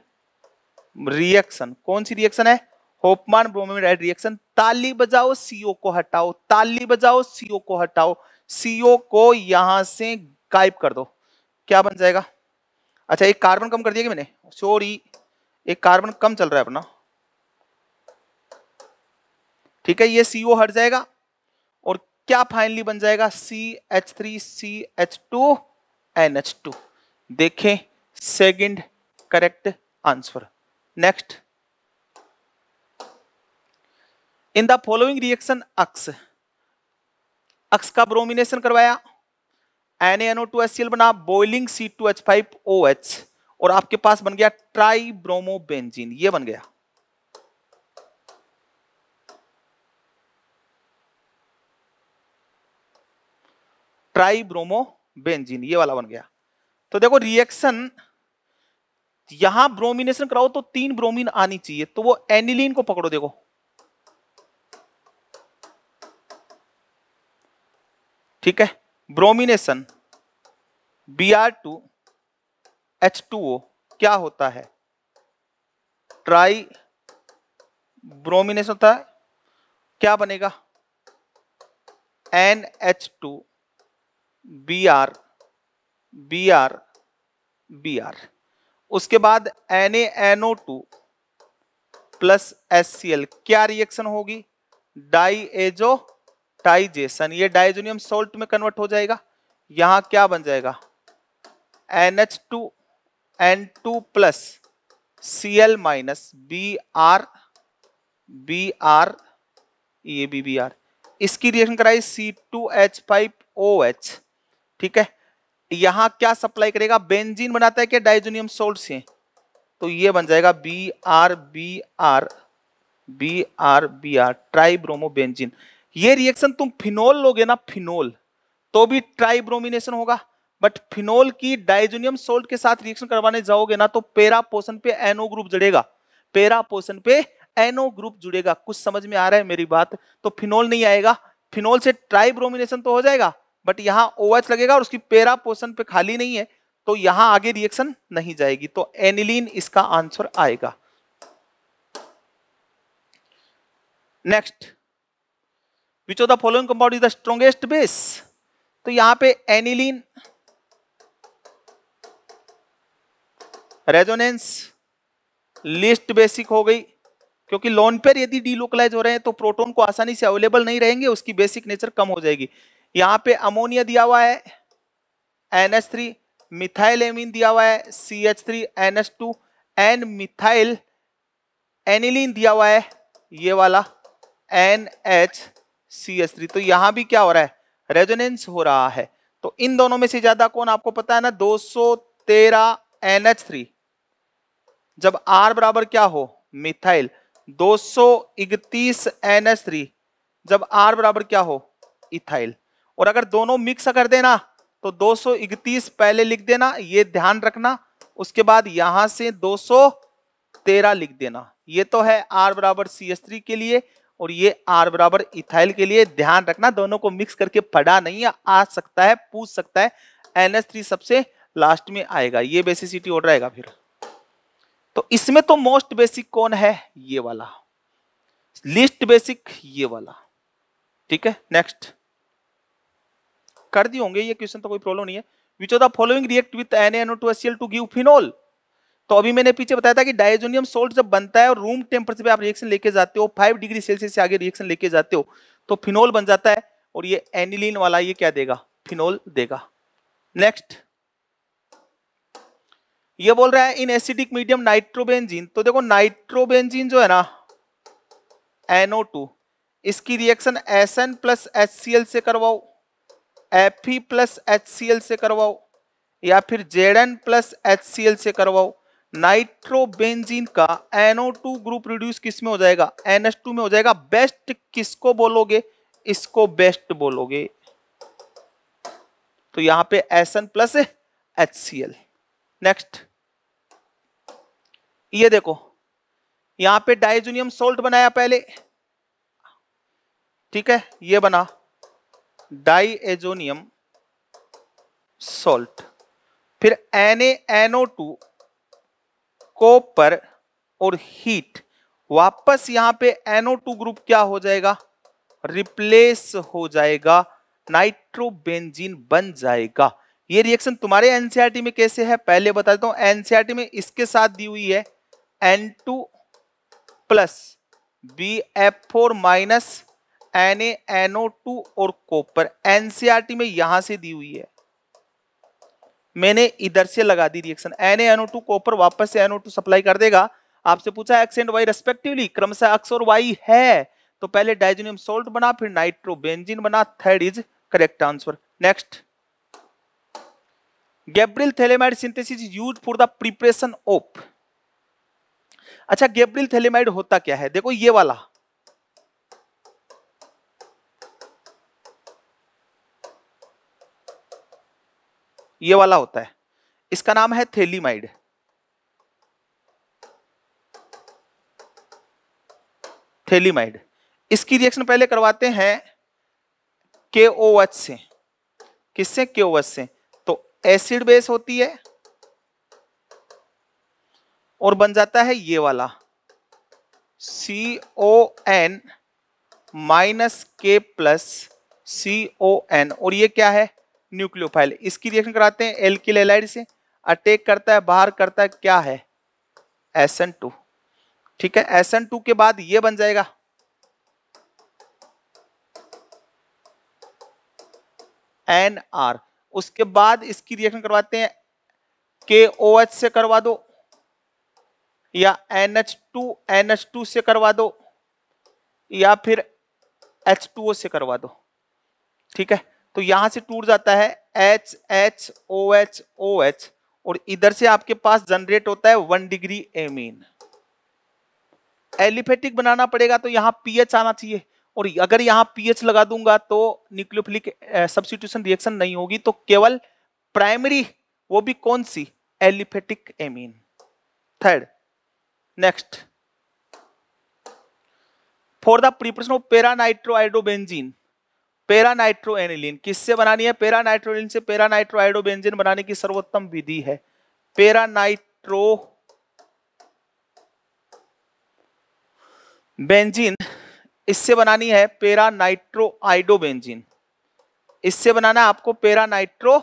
reaction कौन सी रिएक्शन है होपमान ब्रोमेमाइड रिएक्शन ताली बजाओ सीओ को हटाओ ताली बजाओ सीओ को हटाओ सीओ को यहां से गायब कर दो क्या बन जाएगा अच्छा एक कार्बन कम कर दिया कि मैंने सॉरी एक कार्बन कम चल रहा है अपना ठीक है ये सीओ हट जाएगा और क्या फाइनली बन जाएगा C H three C H two N H two देखें second correct answer next in the following reaction अक्स अक्स का ब्रोमिनेशन करवाया N NO two S L बना boiling C two H five O H और आपके पास बन गया ट्राई ब्रोमोबेंजीन ये बन गया ट्राई ब्रोमो बेंजीन ये वाला बन गया तो देखो रिएक्शन यहां ब्रोमिनेशन कराओ तो तीन ब्रोमीन आनी चाहिए तो वो एनिलीन को पकड़ो देखो ठीक है bromination B R two H two O क्या होता है ट्राई ब्रोमिनेशन होता है क्या बनेगा N H two B R B R B R उसके बाद N O two plus S C L क्या रिएक्शन होगी डाई एजो डाइजेशन ये डाइजोनियम सोल्ट में कन्वर्ट हो जाएगा यहाँ क्या बन जाएगा N H two N two plus C L minus B R B R ये बी बी आर इसकी रिएक्शन कराई C two H five O H ठीक है यहां क्या सप्लाई करेगा बेंजीन बनाता है क्या डाइजोनियम सोल्ट से तो ये बन जाएगा B R B R B R B R tribromo benzene ये रिएक्शन तुम फिनोल लोगे ना फिनोल तो भी ट्राइब्रोमिनेशन होगा बट फिनोल की डाइजोनियम सोल्ट के साथ रिएक्शन करवाने जाओगे ना तो पेरा पोषण पे एनो ग्रुप जुड़ेगा पेरा पोषण पे एनो ग्रुप जुड़ेगा कुछ समझ में आ रहा है मेरी बात तो फिनोल नहीं आएगा फिनोल से ट्राइब्रोमिनेशन तो हो जाएगा बट यहां ओएच लगेगा और उसकी पेरा पोषण पे खाली नहीं है तो यहां आगे रिएक्शन नहीं जाएगी तो एनिलीन इसका आंसर आएगा next which of the following compound is the strongest base तो यहां पे एनिलीन रेजोनेंस लिस्ट बेसिक हो गई क्योंकि लोन पेर यदि डीलोकलाइज हो रहे हैं तो प्रोटोन को आसानी से अवेलेबल नहीं रहेंगे उसकी बेसिक नेचर कम हो जाएगी यहां पे अमोनिया दिया हुआ है थ्री मिथाइल एमिन दिया हुआ है C H three N S two N methyl aniline दिया हुआ है ये वाला N H C S three तो यहां भी क्या हो रहा है रेजोनेंस हो रहा है तो इन दोनों में से ज्यादा कौन आपको पता है ना दो सौ तेरह एन एच थ्री जब आर बराबर क्या हो मिथाइल दो सौ इकतीस एन एच थ्री जब आर बराबर क्या हो इथाइल और अगर दोनों मिक्स कर देना तो 231 पहले लिख देना ये ध्यान रखना उसके बाद यहां से 213 लिख देना ये तो है आर बराबर सी एस थ्री के लिए और ये आर बराबर इथाइल के लिए ध्यान रखना दोनों को मिक्स करके पढ़ा नहीं है आ सकता है पूछ सकता है एन थ्री सबसे लास्ट में आएगा ये बेसिसिटी ऑर्डर रहेगा फिर तो इसमें तो मोस्ट बेसिक कौन है ये वाला लिस्ट बेसिक ये वाला ठीक है नेक्स्ट कर दिए होंगे ये क्वेश्चन तो कोई प्रॉब्लम नहीं है which of the following react with N NO two S two give phenol तो अभी मैंने पीछे बताया था कि डायजोनियम सोल्ट जब बनता है और रूम टेम्परेचर पे आप रिएक्शन लेके जाते हो फाइव डिग्री सेल्सियस से आगे रिएक्शन लेके जाते हो तो फिनोल बन जाता है और ये एनिलिन वाला ये क्या देगा फिनोल देगा नेक्स्ट ये बोल रहा है इन एसिडिक मीडियम नाइट्रोबेंजीन तो देखो नाइट्रोबेंजीन जो है ना टू इसकी रिएक्शन एन प्लस एल से करवाओ एफ प्लस एल से करवाओ या फिर एन प्लस एल से करवाओ नाइट्रोबेंजीन का टू ग्रुप रिड्यूस किस में हो जाएगा एन टू में हो जाएगा बेस्ट किसको बोलोगे इसको बेस्ट बोलोगे तो यहां पे N plus H C L next ये देखो यहां पे डायजोनियम सोल्ट बनाया पहले ठीक है ये बना एजोनियम सोल्ट फिर एन एनओ टू कॉपर और हीट वापस यहां पे NO2 ग्रुप क्या हो जाएगा रिप्लेस हो जाएगा नाइट्रोबेंजीन बन जाएगा ये रिएक्शन तुम्हारे एनसीआरटी e में कैसे है पहले बता देता हूं एनसीआरटी e में इसके साथ दी हुई है N two plus B F four minus N NO two और कॉपर एनसीआरटी e में यहां से दी हुई है मैंने इधर से लगा दी reaction N NO two copper वापस से एनओ टू सप्लाई कर देगा आपसे पूछा एक्स एंड वाई रेस्पेक्टिवली क्रमशः एक्स और वाई है तो पहले डाइजोनियम सोल्ट बना फिर नाइट्रोबेंजिन बना third is correct answer next Gabriel phthalimide synthesis use for the preparation of अच्छा गैब्रिल थैलेमाइड होता क्या है देखो ये वाला ये वाला होता है इसका नाम है थेलीमाइड थेलीमाइड इसकी रिएक्शन पहले करवाते हैं के ओ एच से किससे के ओ एच से तो एसिड बेस होती है और बन जाता है ये वाला C O N minus K plus C O N और ये क्या है न्यूक्लियोफाइल इसकी रिएक्शन कराते हैं एल्किलेलाइड से अटैक करता है बाहर करता है क्या है एसन टू ठीक है एसन टू के बाद ये बन जाएगा एन आर उसके बाद इसकी रिएक्शन करवाते हैं के ओ एच से करवा दो या N H two N H two से करवा दो या फिर एच टू ओ से करवा दो ठीक है तो यहां से टूट जाता है H H O H O H और इधर से आपके पास जनरेट होता है वन डिग्री एमीन एलिफेटिक बनाना पड़ेगा तो यहां पीएच आना चाहिए और अगर यहां पीएच लगा दूंगा तो न्यूक्लियोफिलिक सब्सिट्यूशन रिएक्शन नहीं होगी तो केवल प्राइमरी वो भी कौन सी aliphatic amine third next for the preparation of para nitro aniline किससे बनानी है एनिलीन से आइडोबेंजिन बनाने की सर्वोत्तम विधि है पेरानाइट्रो बेंजीन इससे बनानी है आइडोबेंजिन इससे बनाना आपको पेरानाइट्रो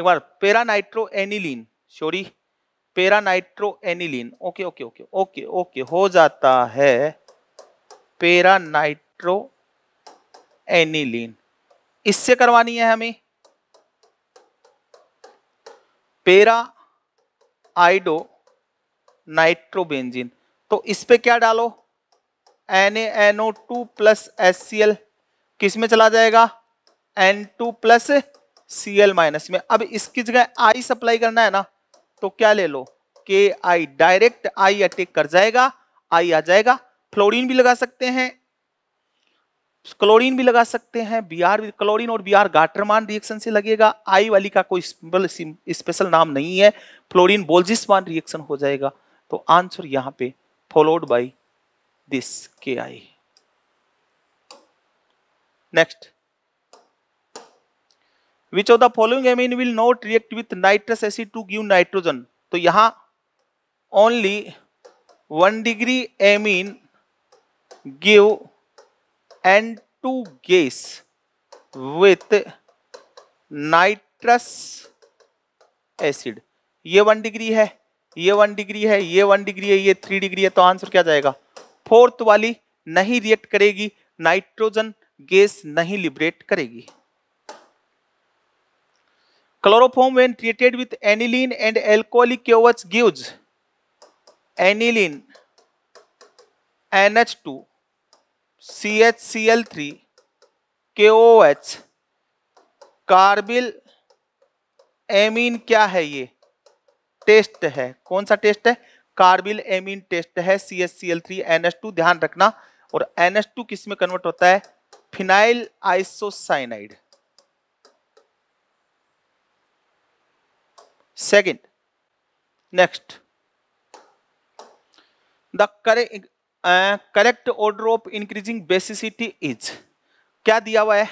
एक बार aniline sorry aniline okay okay okay okay okay हो जाता है पेरानाइट्रो एनिलीन इससे करवानी है हमें पेरा आइडो नाइट्रोबेंजिन तो इस पे क्या डालो N NO two plus S C L किस में चला जाएगा N two plus C L minus में अब इसकी जगह आई सप्लाई करना है ना तो क्या ले लो के आई डायरेक्ट आई अटैक कर जाएगा आई आ जाएगा फ्लोरीन भी लगा सकते हैं क्लोरीन भी लगा सकते हैं बी आर क्लोरीन और बी आर गाटरमान रिएक्शन से लगेगा आई वाली का कोई स्पेशल नाम नहीं है फ्लोरिन बोल्जिसमान रिएक्शन हो जाएगा तो आंसर यहाँ पे followed by this K I next which of the following amine will not react with nitrous acid to give nitrogen तो यहां only one degree amine give and two gas with nitrous acid ये one degree है ये one degree है ये one degree है ये three degree है तो आंसर क्या जाएगा फोर्थ वाली नहीं रिएक्ट करेगी नाइट्रोजन गैस नहीं लिबरेट करेगी chloroform when treated with aniline and alcoholic क्योवच aniline NH two C H C L three K O H carbyl amine क्या है ये टेस्ट है कौन सा टेस्ट है कार्बिल एमीन टेस्ट है C H C L three N S two ध्यान रखना और एन एस टू किस में कन्वर्ट होता है phenyl isocyanide second next the करे correct order of increasing basicity is क्या दिया हुआ है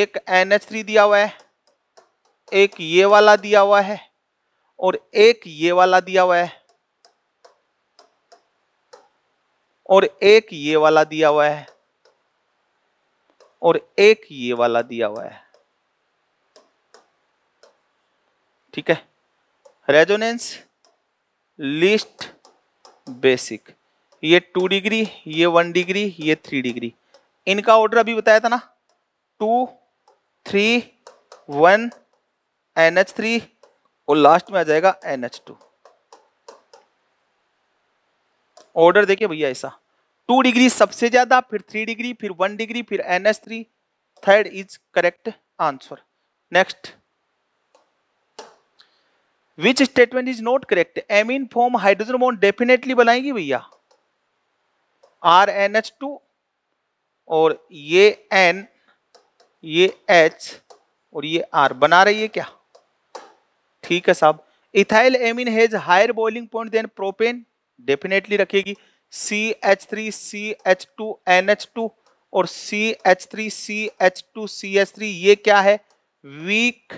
एक एन एच थ्री दिया हुआ है एक ये वाला दिया हुआ है और एक ये वाला दिया हुआ है और एक ये वाला दिया हुआ है और एक ये वाला दिया हुआ है ठीक है रेजोनेंस लिस्ट बेसिक ये टू डिग्री ये वन डिग्री ये थ्री डिग्री इनका ऑर्डर अभी बताया था ना two three one N H three और लास्ट में आ जाएगा एन एच टू ऑर्डर देखिए भैया ऐसा टू डिग्री सबसे ज्यादा फिर थ्री डिग्री फिर वन डिग्री फिर N H three third is correct answer next which statement is not correct amine form hydrogen bond definitely बनाएगी भैया आर एन एच टू और ये एन ये एच और ये आर बना रही है क्या ठीक है साहब ethyl amine has higher boiling point than propane definitely रखेगी C H three C H two N H two और C H three C H two C H three ये क्या है वीक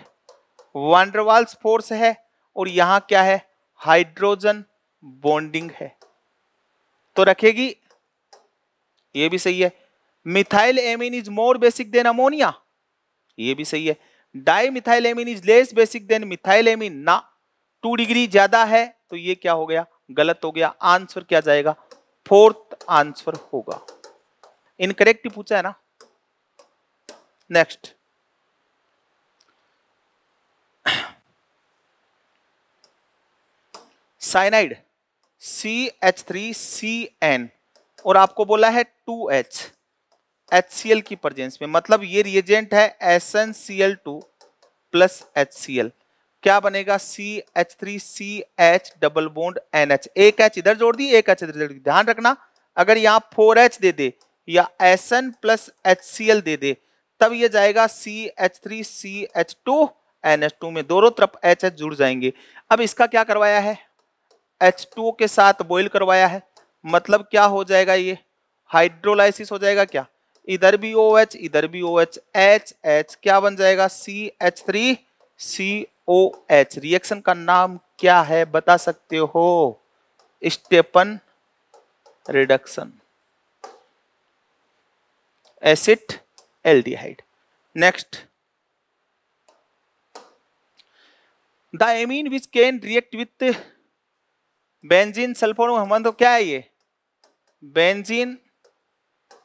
वंडरवाल्स फोर्स है और यहां क्या है हाइड्रोजन बॉन्डिंग है तो रखेगी ये भी सही है methyl amine is more basic than ammonia ये भी सही है di methyl amine is less basic than methyl amine ना टू डिग्री ज्यादा है तो ये क्या हो गया गलत हो गया आंसर क्या जाएगा फोर्थ आंसर होगा इनकरेक्ट ही पूछा है ना next cyanide C H three C N और आपको बोला है two H H C L की प्रजेंस में मतलब ये रिएजेंट है S N C L two plus H C L क्या बनेगा C H three C H double bond N H एक एच इधर जोड़ दी एक एच इधर जोड़ दी ध्यान रखना अगर यहाँ फोर एच दे दे या S N plus H C L दे दे तब ये जाएगा C H three C H two N H two में दोनों तरफ एच एच जुड़ जाएंगे अब इसका क्या करवाया है एच टू के साथ बॉइल करवाया है मतलब क्या हो जाएगा ये हाइड्रोलाइसिस हो जाएगा क्या इधर भी ओ OH, एच इधर भी ओ एच एच एच क्या बन जाएगा C H three C O H reaction का नाम क्या है बता सकते हो Stephen reduction acid aldehyde next the amine which can react with benzene sulphone हम तो क्या है ये बेंजीन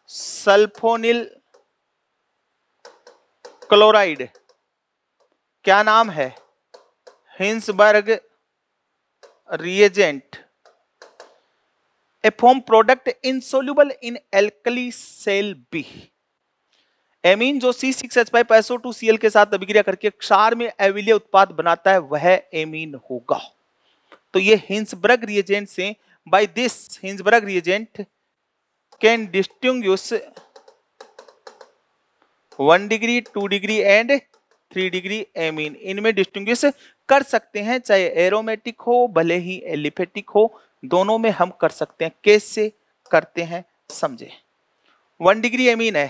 सल्फोनिल क्लोराइड क्या नाम है Hinsberg reagent a form product insoluble in alkali shall be amine जो C six H five SO two C L के साथ अभिक्रिया करके क्षार में एविलिय उत्पाद बनाता है वह एमीन होगा तो ये हिंसबर्ग रिएजेंट से by this Hinsberg reagent can distinguish one degree two degree and three degree amine इनमें डिस्टिंग कर सकते हैं चाहे एरोमेटिक हो भले ही एलिफेटिक हो दोनों में हम कर सकते हैं कैसे करते हैं समझे वन डिग्री एमीन है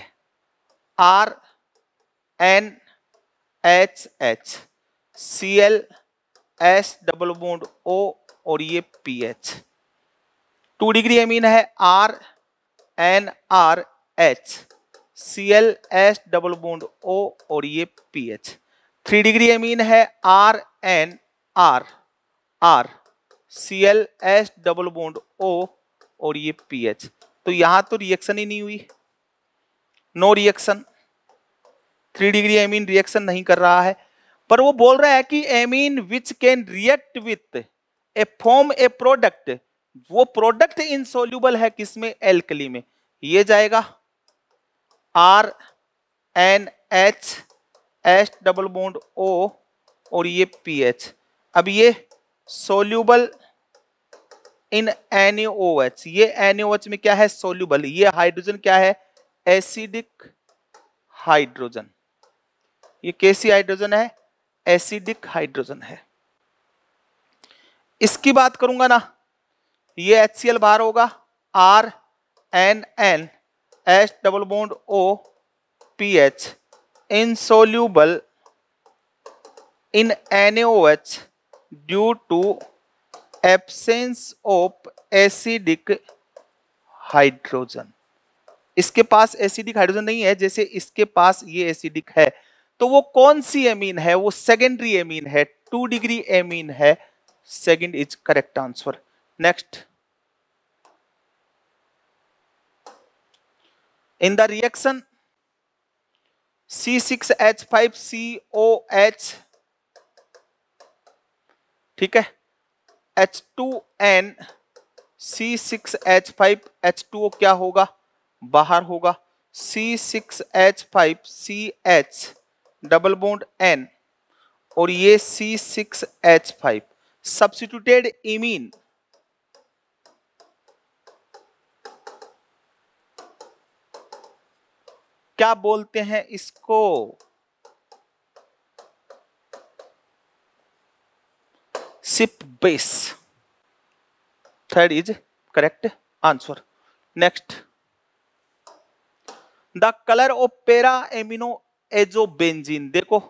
R N H H C L S double bond O और ये P H two degree amine है R N R H C L S double bond O और ये P H three degree amine है R N R R C L S double bond O और ये P H तो यहां तो reaction ही नहीं हुई no reaction three degree amine reaction नहीं कर रहा है पर वो बोल रहा है कि amine which can react with a form a product वो प्रोडक्ट इनसोल्यूबल है किसमें एल्कली में ये जाएगा R N H H double bond O और ये पी एच अब ये सोल्यूबल इन एन एच ये एन एच में क्या है सोल्यूबल ये हाइड्रोजन क्या है एसिडिक हाइड्रोजन ये कैसी हाइड्रोजन है एसिडिक हाइड्रोजन है इसकी बात करूंगा ना ये एच सी एल बाहर होगा R N N H double bond O P H insoluble in N H due to absence of acidic hydrogen इसके पास एसिडिक हाइड्रोजन नहीं है जैसे इसके पास ये एसिडिक है तो वो कौन सी एमीन है वो सेकेंडरी एमीन है टू डिग्री एमीन है second is correct answer next in the reaction C six H five C O H ठीक है H two N C six H five H two O क्या होगा बाहर होगा C six H five C H double bond N और ये C six H five substituted imine क्या बोलते हैं इसको Schiff base third is correct answer next the colour of para amino azo देखो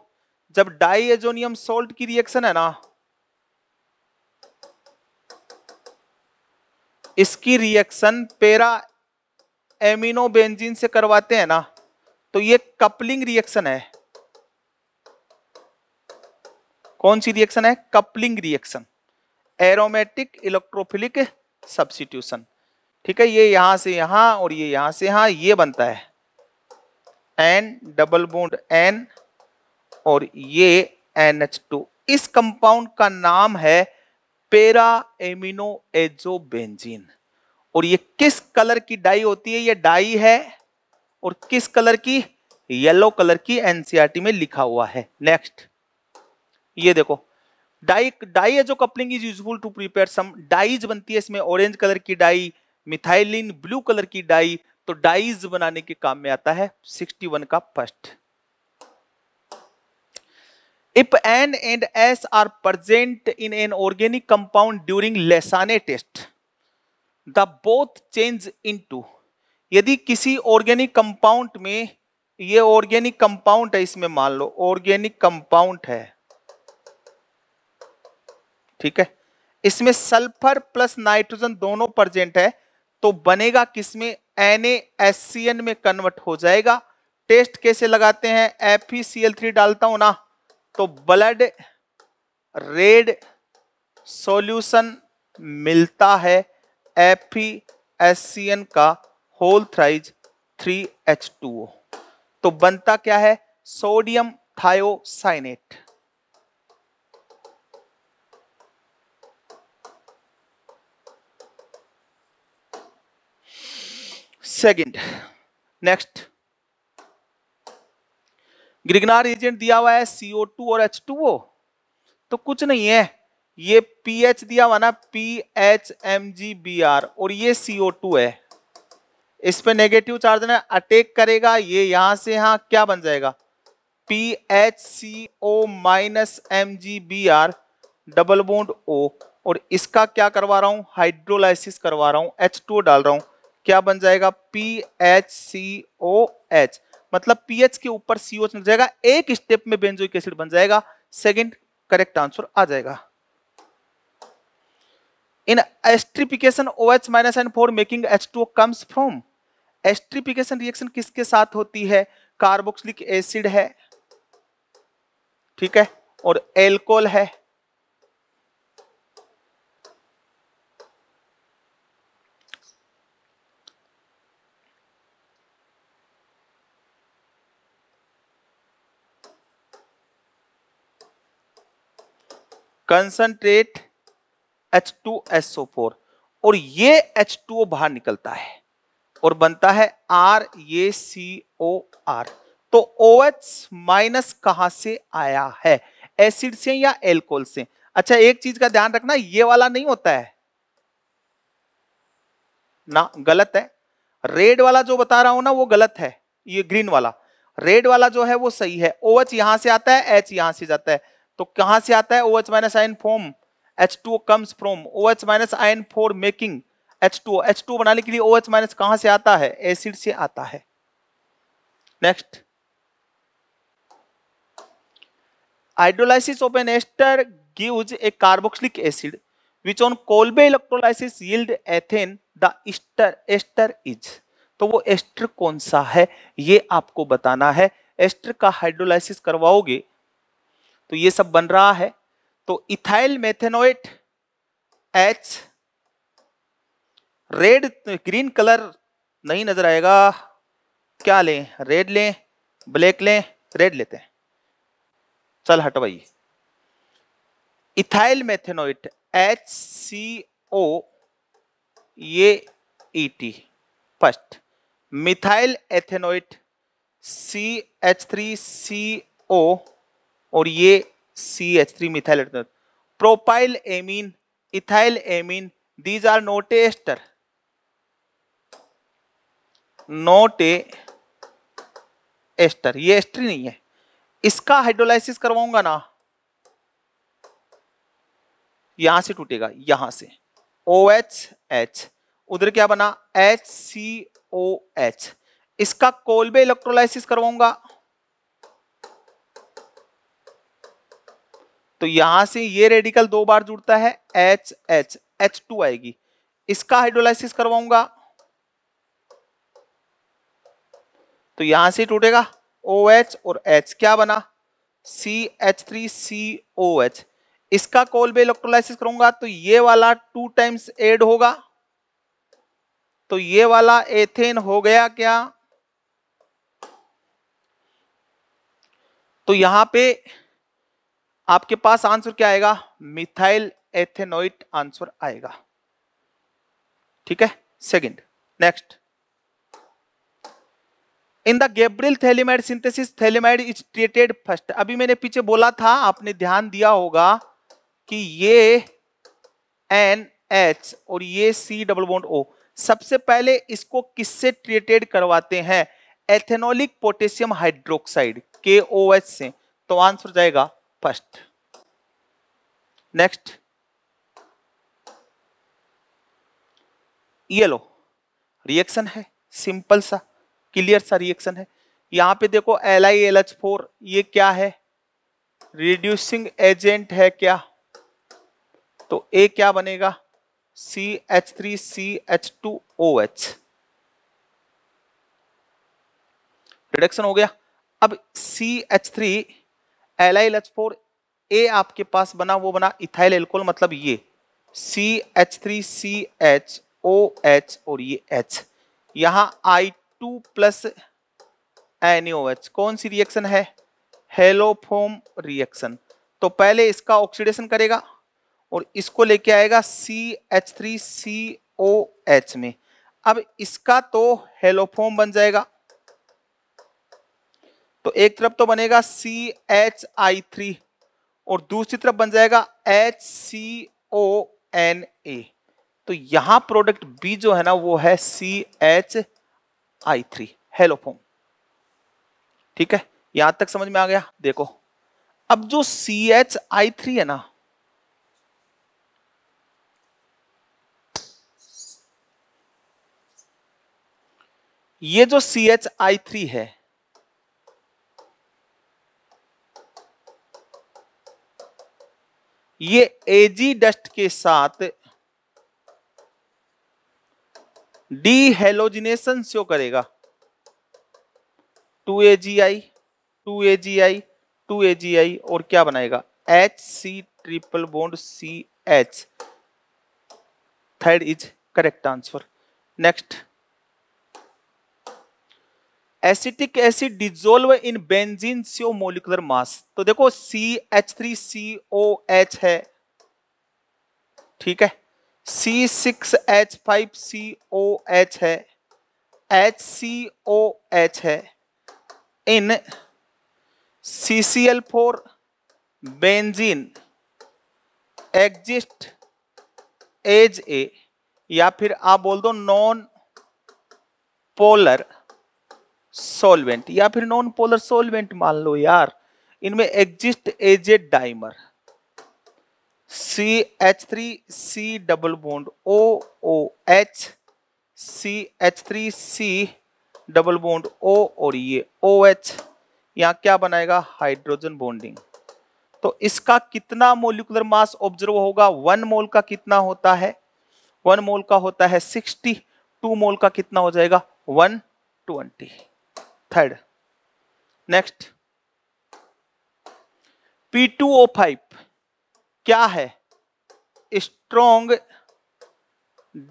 जब डाई एजोनियम सोल्ट की reaction है ना इसकी रिएक्शन पेरा एमिनो बेंजीन से करवाते हैं ना तो ये कपलिंग रिएक्शन है कौन सी रिएक्शन है coupling reaction aromatic electrophilic substitution ठीक है ये यहां से यहां और ये यहां से यहां ये बनता है एन डबल बोन्ड एन और ये एन एच टू इस कंपाउंड का नाम है पेरा एमिनो बेंजीन और ये किस कलर की डाई होती है ये डाई है और किस कलर की येलो कलर की एनसीआरटी e में लिखा हुआ है नेक्स्ट ये देखो डाई डाई जो coupling is useful to prepare some dyes बनती है इसमें ऑरेंज कलर की डाई मिथाइलिन ब्लू कलर की डाई तो डाइज बनाने के काम में आता है 61 का first if N and S are present in an organic compound during Lassaigne test the both change into यदि किसी ऑर्गेनिक कंपाउंड में ये ऑर्गेनिक कंपाउंड है इसमें मान लो ऑर्गेनिक कंपाउंड है ठीक है इसमें सल्फर प्लस नाइट्रोजन दोनों प्रजेंट है तो बनेगा किसमें एन में कन्वर्ट हो जाएगा टेस्ट कैसे लगाते हैं एफ थ्री e डालता हूं ना तो ब्लड रेड सॉल्यूशन मिलता है एफ e का whole thrice three H two O तो बनता क्या है sodium thiocyanate second next Grignard agent दिया हुआ है सीओ टू और एच टू ओ तो कुछ नहीं है ये पीएच दिया हुआ ना P H M G B R और ये सीओ टू है इस पे नेगेटिव चार्ज ना अटैक करेगा ये यहां से यहां क्या बन जाएगा P H C O minus M G B R double bond O और इसका क्या करवा रहा हूं हाइड्रोलाइसिस करवा रहा हूं एच टू डाल रहा हूं क्या बन जाएगा P H C O H मतलब पी एच के ऊपर सीओ लग जाएगा एक स्टेप में बेंजोइक एसिड बन जाएगा सेकंड करेक्ट आंसर आ जाएगा in O H minus an for making H two comes from esterification reaction किसके साथ होती है कार्बोक्सिलिक एसिड है ठीक है और एल्कोल है कंसंट्रेट H2SO4 और ये H2O बाहर निकलता है और बनता है आर ये सी ओ आर तो ओ एच माइनस कहां से आया है एसिड से या एल्कोल से अच्छा एक चीज का ध्यान रखना ये वाला नहीं होता है ना गलत है रेड वाला जो बता रहा हूं ना वो गलत है ये ग्रीन वाला रेड वाला जो है वो सही है ओ एच यहां से आता है एच यहां से जाता है तो कहां से आता है O H minus ion form H two comes from O H minus ion for making H two H two बनाने के लिए OH- कहां से आता है एसिड से आता है next hydrolysis of an ester gives a carboxylic acid which on Kolbe electrolysis yield ethane the ester ester is तो वो एस्टर कौन सा है ये आपको बताना है एस्टर का हाइड्रोलाइसिस करवाओगे तो ये सब बन रहा है तो ethyl methanoate H red green colour नहीं नज़र आएगा क्या लें रेड लें ब्लैक लें रेड लेते हैं चल हटो भाई इथाइल मेथेनोइट एच सी ओ ये E T first methyl ethanoate C H three C O और ये C H three methyl ethanoate propyl amine ethyl amine these are not ester not a ester ये एस्टर नहीं है इसका हाइड्रोलाइसिस करवाऊंगा ना यहां से टूटेगा यहां से ओ एच एच उधर क्या बना एच सी ओ एच इसका कोलबे इलेक्ट्रोलाइसिस करवाऊंगा तो यहां से ये रेडिकल दो बार जुड़ता है एच एच एच टू आएगी इसका हाइड्रोलाइसिस करवाऊंगा तो यहां से टूटेगा ओ एच और एच क्या बना C H three C O H इसका कोल बे इलेक्ट्रोलाइसिस करूंगा तो ये वाला टू टाइम्स एड होगा तो ये वाला एथेन हो गया क्या तो यहां पे आपके पास आंसर क्या आएगा मिथाइल एथेनोइट आंसर आएगा ठीक है second next in the Gabriel phthalimide synthesis phthalimide is treated first अभी मैंने पीछे बोला था आपने ध्यान दिया होगा कि ये एन एच और ये सी डबल बोन्ड ओ सबसे पहले इसको किससे ट्रीटेड करवाते हैं एथेनोलिक पोटेशियम हाइड्रोक्साइड के ओ एच से तो आंसर जाएगा फर्स्ट नेक्स्ट ये लो रिएक्शन है सिंपल सा क्लियर सा रिएक्शन है यहाँ पे देखो L I L H four ये क्या है रिड्यूसिंग एजेंट है क्या तो ए क्या बनेगा C H three C H two O H reduction हो गया अब C H three L I L H four A आपके पास बना वो बना इथाइल एल्कोल मतलब ये C H three C H O H और ये एच यहां आई टू प्लस एनओएच कौन सी रिएक्शन है हेलोफोम रिएक्शन तो पहले इसका ऑक्सीडेशन करेगा और इसको लेके आएगा C H three C O H में अब इसका तो हेलोफोम बन जाएगा तो एक तरफ तो बनेगा सी एच आई थ्री और दूसरी तरफ बन जाएगा H C O N A तो यहां प्रोडक्ट बी जो है ना वो है C H I three form ठीक है यहां तक समझ में आ गया देखो अब जो सी एच आई थ्री है ना ये जो सी एच आई थ्री है ये एजी डस्ट के साथ डी हेलोजिनेशन शो करेगा two A G I two A G I two A G I और क्या बनाएगा H C triple bond C H third is correct answer next acetic acid dissolve in benzene CO molecular mass तो देखो C H three C O H है ठीक है C six H five C O H है H C O H है in C C L four benzene exist as a या फिर आप बोल दो नॉन पोलर सोलवेंट या फिर नॉन पोलर सोलवेंट मान लो यार इनमें exist as a dimer C H three C double bond O O H C H three C double bond O और ये ओ एच यहाँ क्या बनाएगा हाइड्रोजन बॉन्डिंग तो इसका कितना मोलिकुलर मास ऑब्जर्व होगा वन मोल का कितना होता है वन मोल का होता है सिक्सटी टू मोल का कितना हो जाएगा one twenty third next P two O five क्या है स्ट्रोंग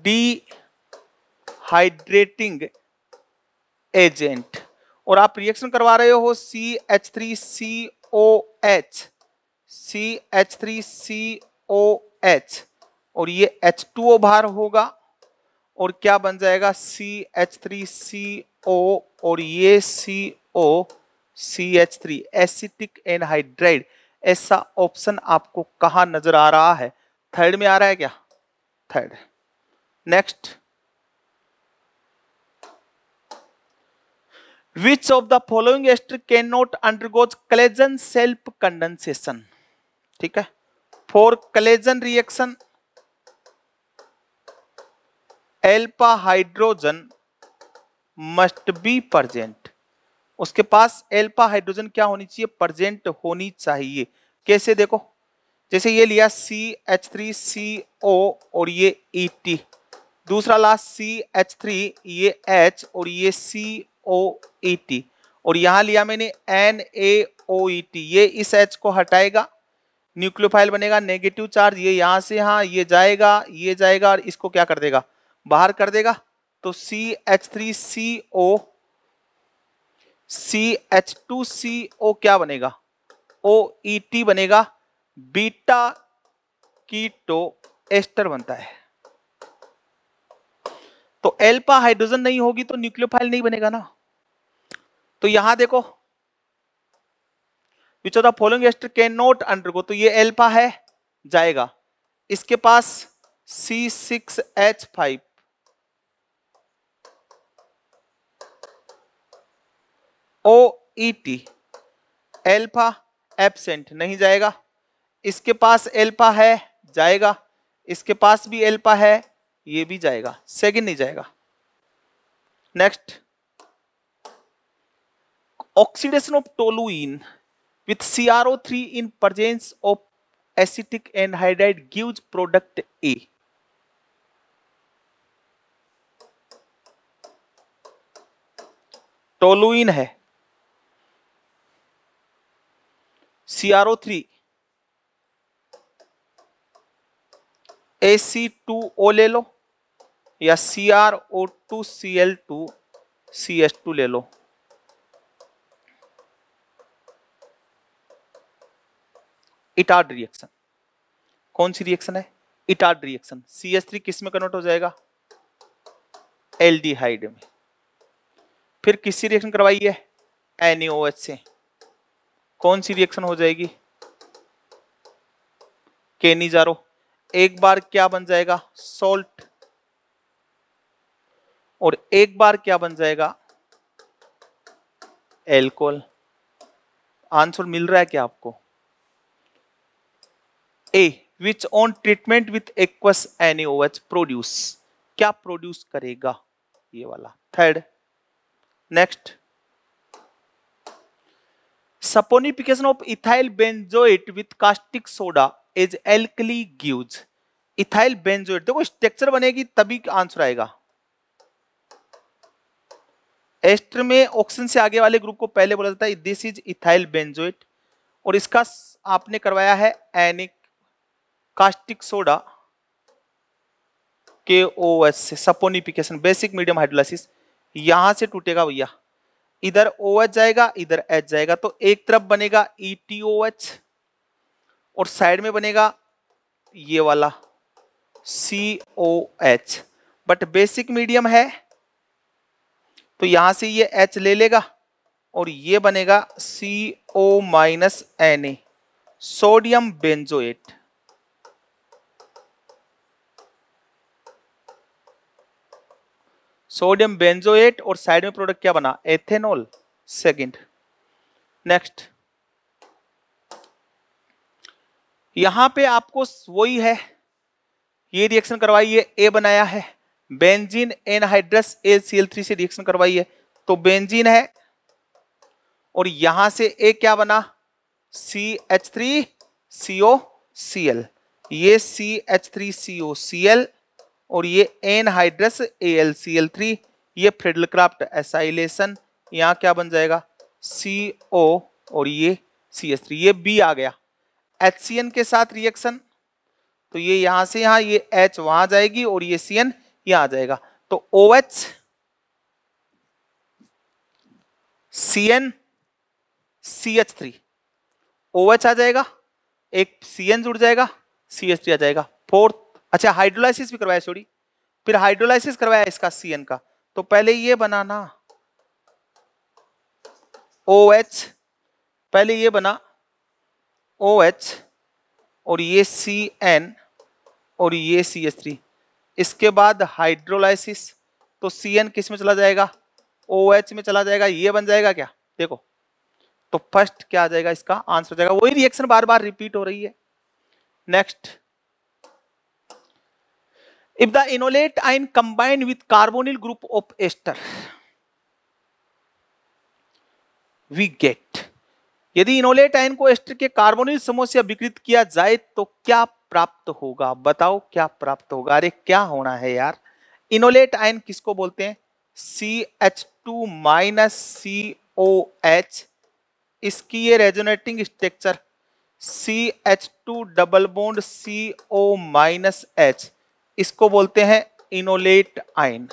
डीहाइड्रेटिंग एजेंट और आप रिएक्शन करवा रहे हो C H three C O H C H three C O H और ये एच टू ओ भार होगा और क्या बन जाएगा C H three C O और ये C O C H three acetic anhydride ऐसा ऑप्शन आपको कहा नजर आ रहा है थर्ड में आ रहा है क्या third next which of the following ester can not undergoes Claisen self condensation ठीक है for Claisen reaction alpha hydrogen must be present उसके पास एल्पा हाइड्रोजन क्या होनी चाहिए प्रजेंट होनी चाहिए कैसे देखो जैसे ये लिया सी एच थ्री सी ओ और ये ई e टी दूसरा लास्ट सी एच थ्री ये एच और ये सी ओ ई टी और यहाँ लिया मैंने N A O E T ये इस एच को हटाएगा न्यूक्लियोफाइल बनेगा नेगेटिव चार्ज ये यहाँ से यहाँ ये जाएगा ये जाएगा और इसको क्या कर देगा बाहर कर देगा तो C H three C O C H two C O क्या बनेगा ओ ई टी बनेगा बीटा कीटो एस्टर बनता है तो एल्पा हाइड्रोजन नहीं होगी तो न्यूक्लियोफाइल नहीं बनेगा ना तो यहां देखो which of the following ester can not undergo तो ये एल्पा है जाएगा इसके पास C six H five O E T alpha absent नहीं जाएगा इसके पास एल्फा है जाएगा इसके पास भी एल्फा है ये भी जाएगा सेकेंड नहीं जाएगा next oxidation of toluene with C R O three in presence of acetic anhydride gives product A toluene है CRO three A C two O ले लो या C R O two C L two C H two ले लो Etard reaction कौन सी reaction है Etard reaction C H three किस में कन्वर्ट हो जाएगा हाइड में फिर किससे रिएक्शन करवाई है एनओएच e से कौन सी रिएक्शन हो जाएगी केनिजारो एक बार क्या बन जाएगा सॉल्ट और एक बार क्या बन जाएगा एल्कोल आंसर मिल रहा है क्या आपको A which on treatment with aqueous H produce क्या प्रोड्यूस करेगा ये वाला third next saponification of ethyl benzoate with caustic soda is alkali gives ethyl benzoate देखो स्ट्रक्चर बनेगी तभी आंसर आएगा एस्टर में ऑक्सीजन से आगे वाले ग्रुप को पहले बोला जाता है दिस इज इथाइल बेंजोइट और इसका आपने करवाया है एनिक कास्टिक सोडा के ओ एस से सपोनिफिकेशन बेसिक मीडियम हाइड्रोलाइसिस यहां से टूटेगा भैया इधर ओ OH जाएगा इधर एच जाएगा तो एक तरफ बनेगा ई टी ओ एच और साइड में बनेगा ये वाला C O H but basic medium है तो यहां से ये एच ले लेगा और ये बनेगा C O minus N A sodium benzoate sodium benzoate और साइड में प्रोडक्ट क्या बना एथेनॉल सेकंड नेक्स्ट यहां पे आपको वही है ये रिएक्शन करवाई है ए बनाया है benzene anhydrous A C L three से रिएक्शन करवाई है तो बेंजीन है और यहां से ए क्या बना C H three CO C L ये C H three C O C L और ये anhydrous A L C L three ये क्राफ्ट एसाइलेशन यहाँ क्या बन जाएगा सी ओ और ये सी एस थ्री ये बी आ गया एच सी एन के साथ रिएक्शन तो ये यहाँ से यहाँ ये एच वहाँ जाएगी और ये सी एन यहाँ आ जाएगा तो O H C N C H three O H आ जाएगा एक सी एन जुड़ जाएगा सी एच थ्री आ जाएगा फोर्थ अच्छा हाइड्रोलाइसिस भी करवाया सॉरी फिर हाइड्रोलाइसिस करवाया इसका सी का तो पहले ये बनाना ओ OH, पहले ये बना ओ OH, और ये सी एन और ये सी एस थ्री इसके बाद हाइड्रोलाइसिस तो सी एन किस में चला जाएगा ओ OH में चला जाएगा ये बन जाएगा क्या देखो तो फर्स्ट क्या आ जाएगा इसका आंसर हो जाएगा वही रिएक्शन बार बार रिपीट हो रही है next if the enolate ion combined with carbonyl group of ester we get यदि इनोलेट आयन को एस्टर के कार्बोनिल समूह से विकृत किया जाए तो क्या प्राप्त होगा बताओ क्या प्राप्त होगा अरे क्या होना है यार इनोलेट आयन किसको बोलते हैं C H two minus C O H इसकी ये resonating structure C H two double bond C O minus H इसको बोलते हैं इनोलेट आयन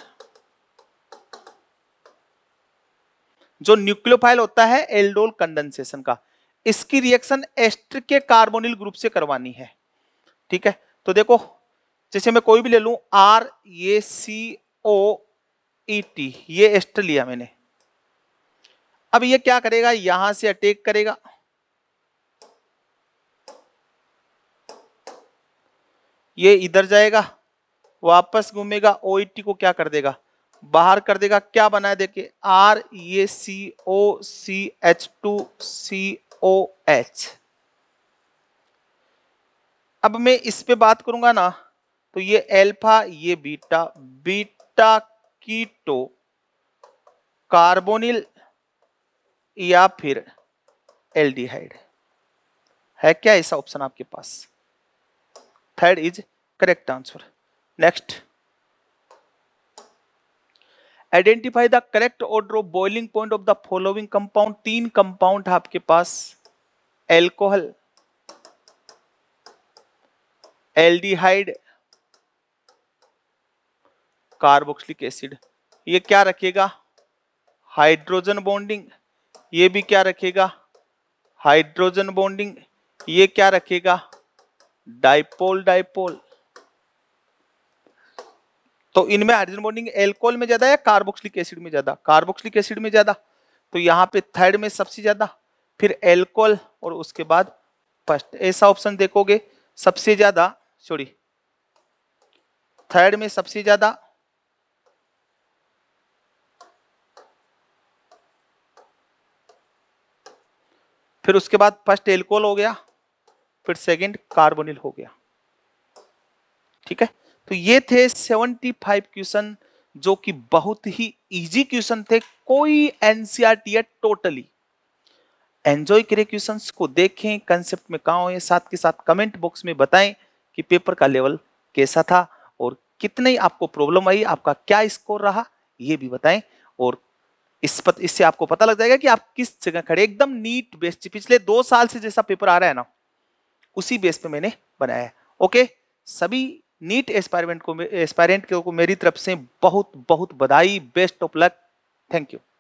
जो न्यूक्लियोफाइल होता है एल्डोल कंडेंसेशन का इसकी रिएक्शन एस्टर के कार्बोनिल ग्रुप से करवानी है ठीक है तो देखो जैसे मैं कोई भी ले लू आर ये सी ओ ई टी ये एस्टर लिया मैंने अब ये क्या करेगा यहां से अटैक करेगा ये इधर जाएगा वापस घूमेगा ओ e को क्या कर देगा बाहर कर देगा क्या बनाए देखिए आर ये C O e C H two C O H अब मैं इस पे बात करूंगा ना तो ये एल्फा ये बीटा बीटा कीटो कार्बोनिल या फिर एल्डिहाइड है क्या ऐसा ऑप्शन आपके पास third is correct answer next identify the correct order of boiling point of the following compound तीन कंपाउंड आपके पास एल्कोहल एल्डिहाइड कार्बोक्सिलिक एसिड ये क्या रखेगा हाइड्रोजन बॉन्डिंग ये भी क्या रखेगा हाइड्रोजन बॉन्डिंग ये क्या रखेगा डाइपोल डाइपोल तो इनमें हाइड्रोजन बॉन्डिंग एल्कोहल में ज्यादा या कार्बोक्सिलिक एसिड में ज्यादा कार्बोक्सिलिक एसिड में ज्यादा तो यहाँ पे थर्ड में सबसे ज्यादा फिर एल्कोहल और उसके बाद फर्स्ट ऐसा ऑप्शन देखोगे सबसे ज्यादा सॉरी थर्ड में सबसे ज्यादा फिर उसके बाद फर्स्ट एल्कोहल हो गया फिर सेकंड कार्बोनिल हो गया ठीक है तो ये थे 75 क्वेश्चन जो कि बहुत ही इजी क्वेश्चन थे कोई एनसीआर टोटली एंजॉय करें क्वेश्चन को देखें कंसेप्ट में कहा हुए साथ के साथ कमेंट बॉक्स में बताएं कि पेपर का लेवल कैसा था और कितने आपको प्रॉब्लम आई आपका क्या स्कोर रहा ये भी बताएं और इस पत, इससे आपको पता लग जाएगा कि आप किस जगह खड़े एकदम नीट बेस पिछले दो साल से जैसा पेपर आ रहा है ना उसी बेस पे मैंने बनाया है ओके सभी नीट एस्पायरमेंट को एस्पायरेंट को मेरी तरफ से बहुत बहुत बधाई best of luck thank you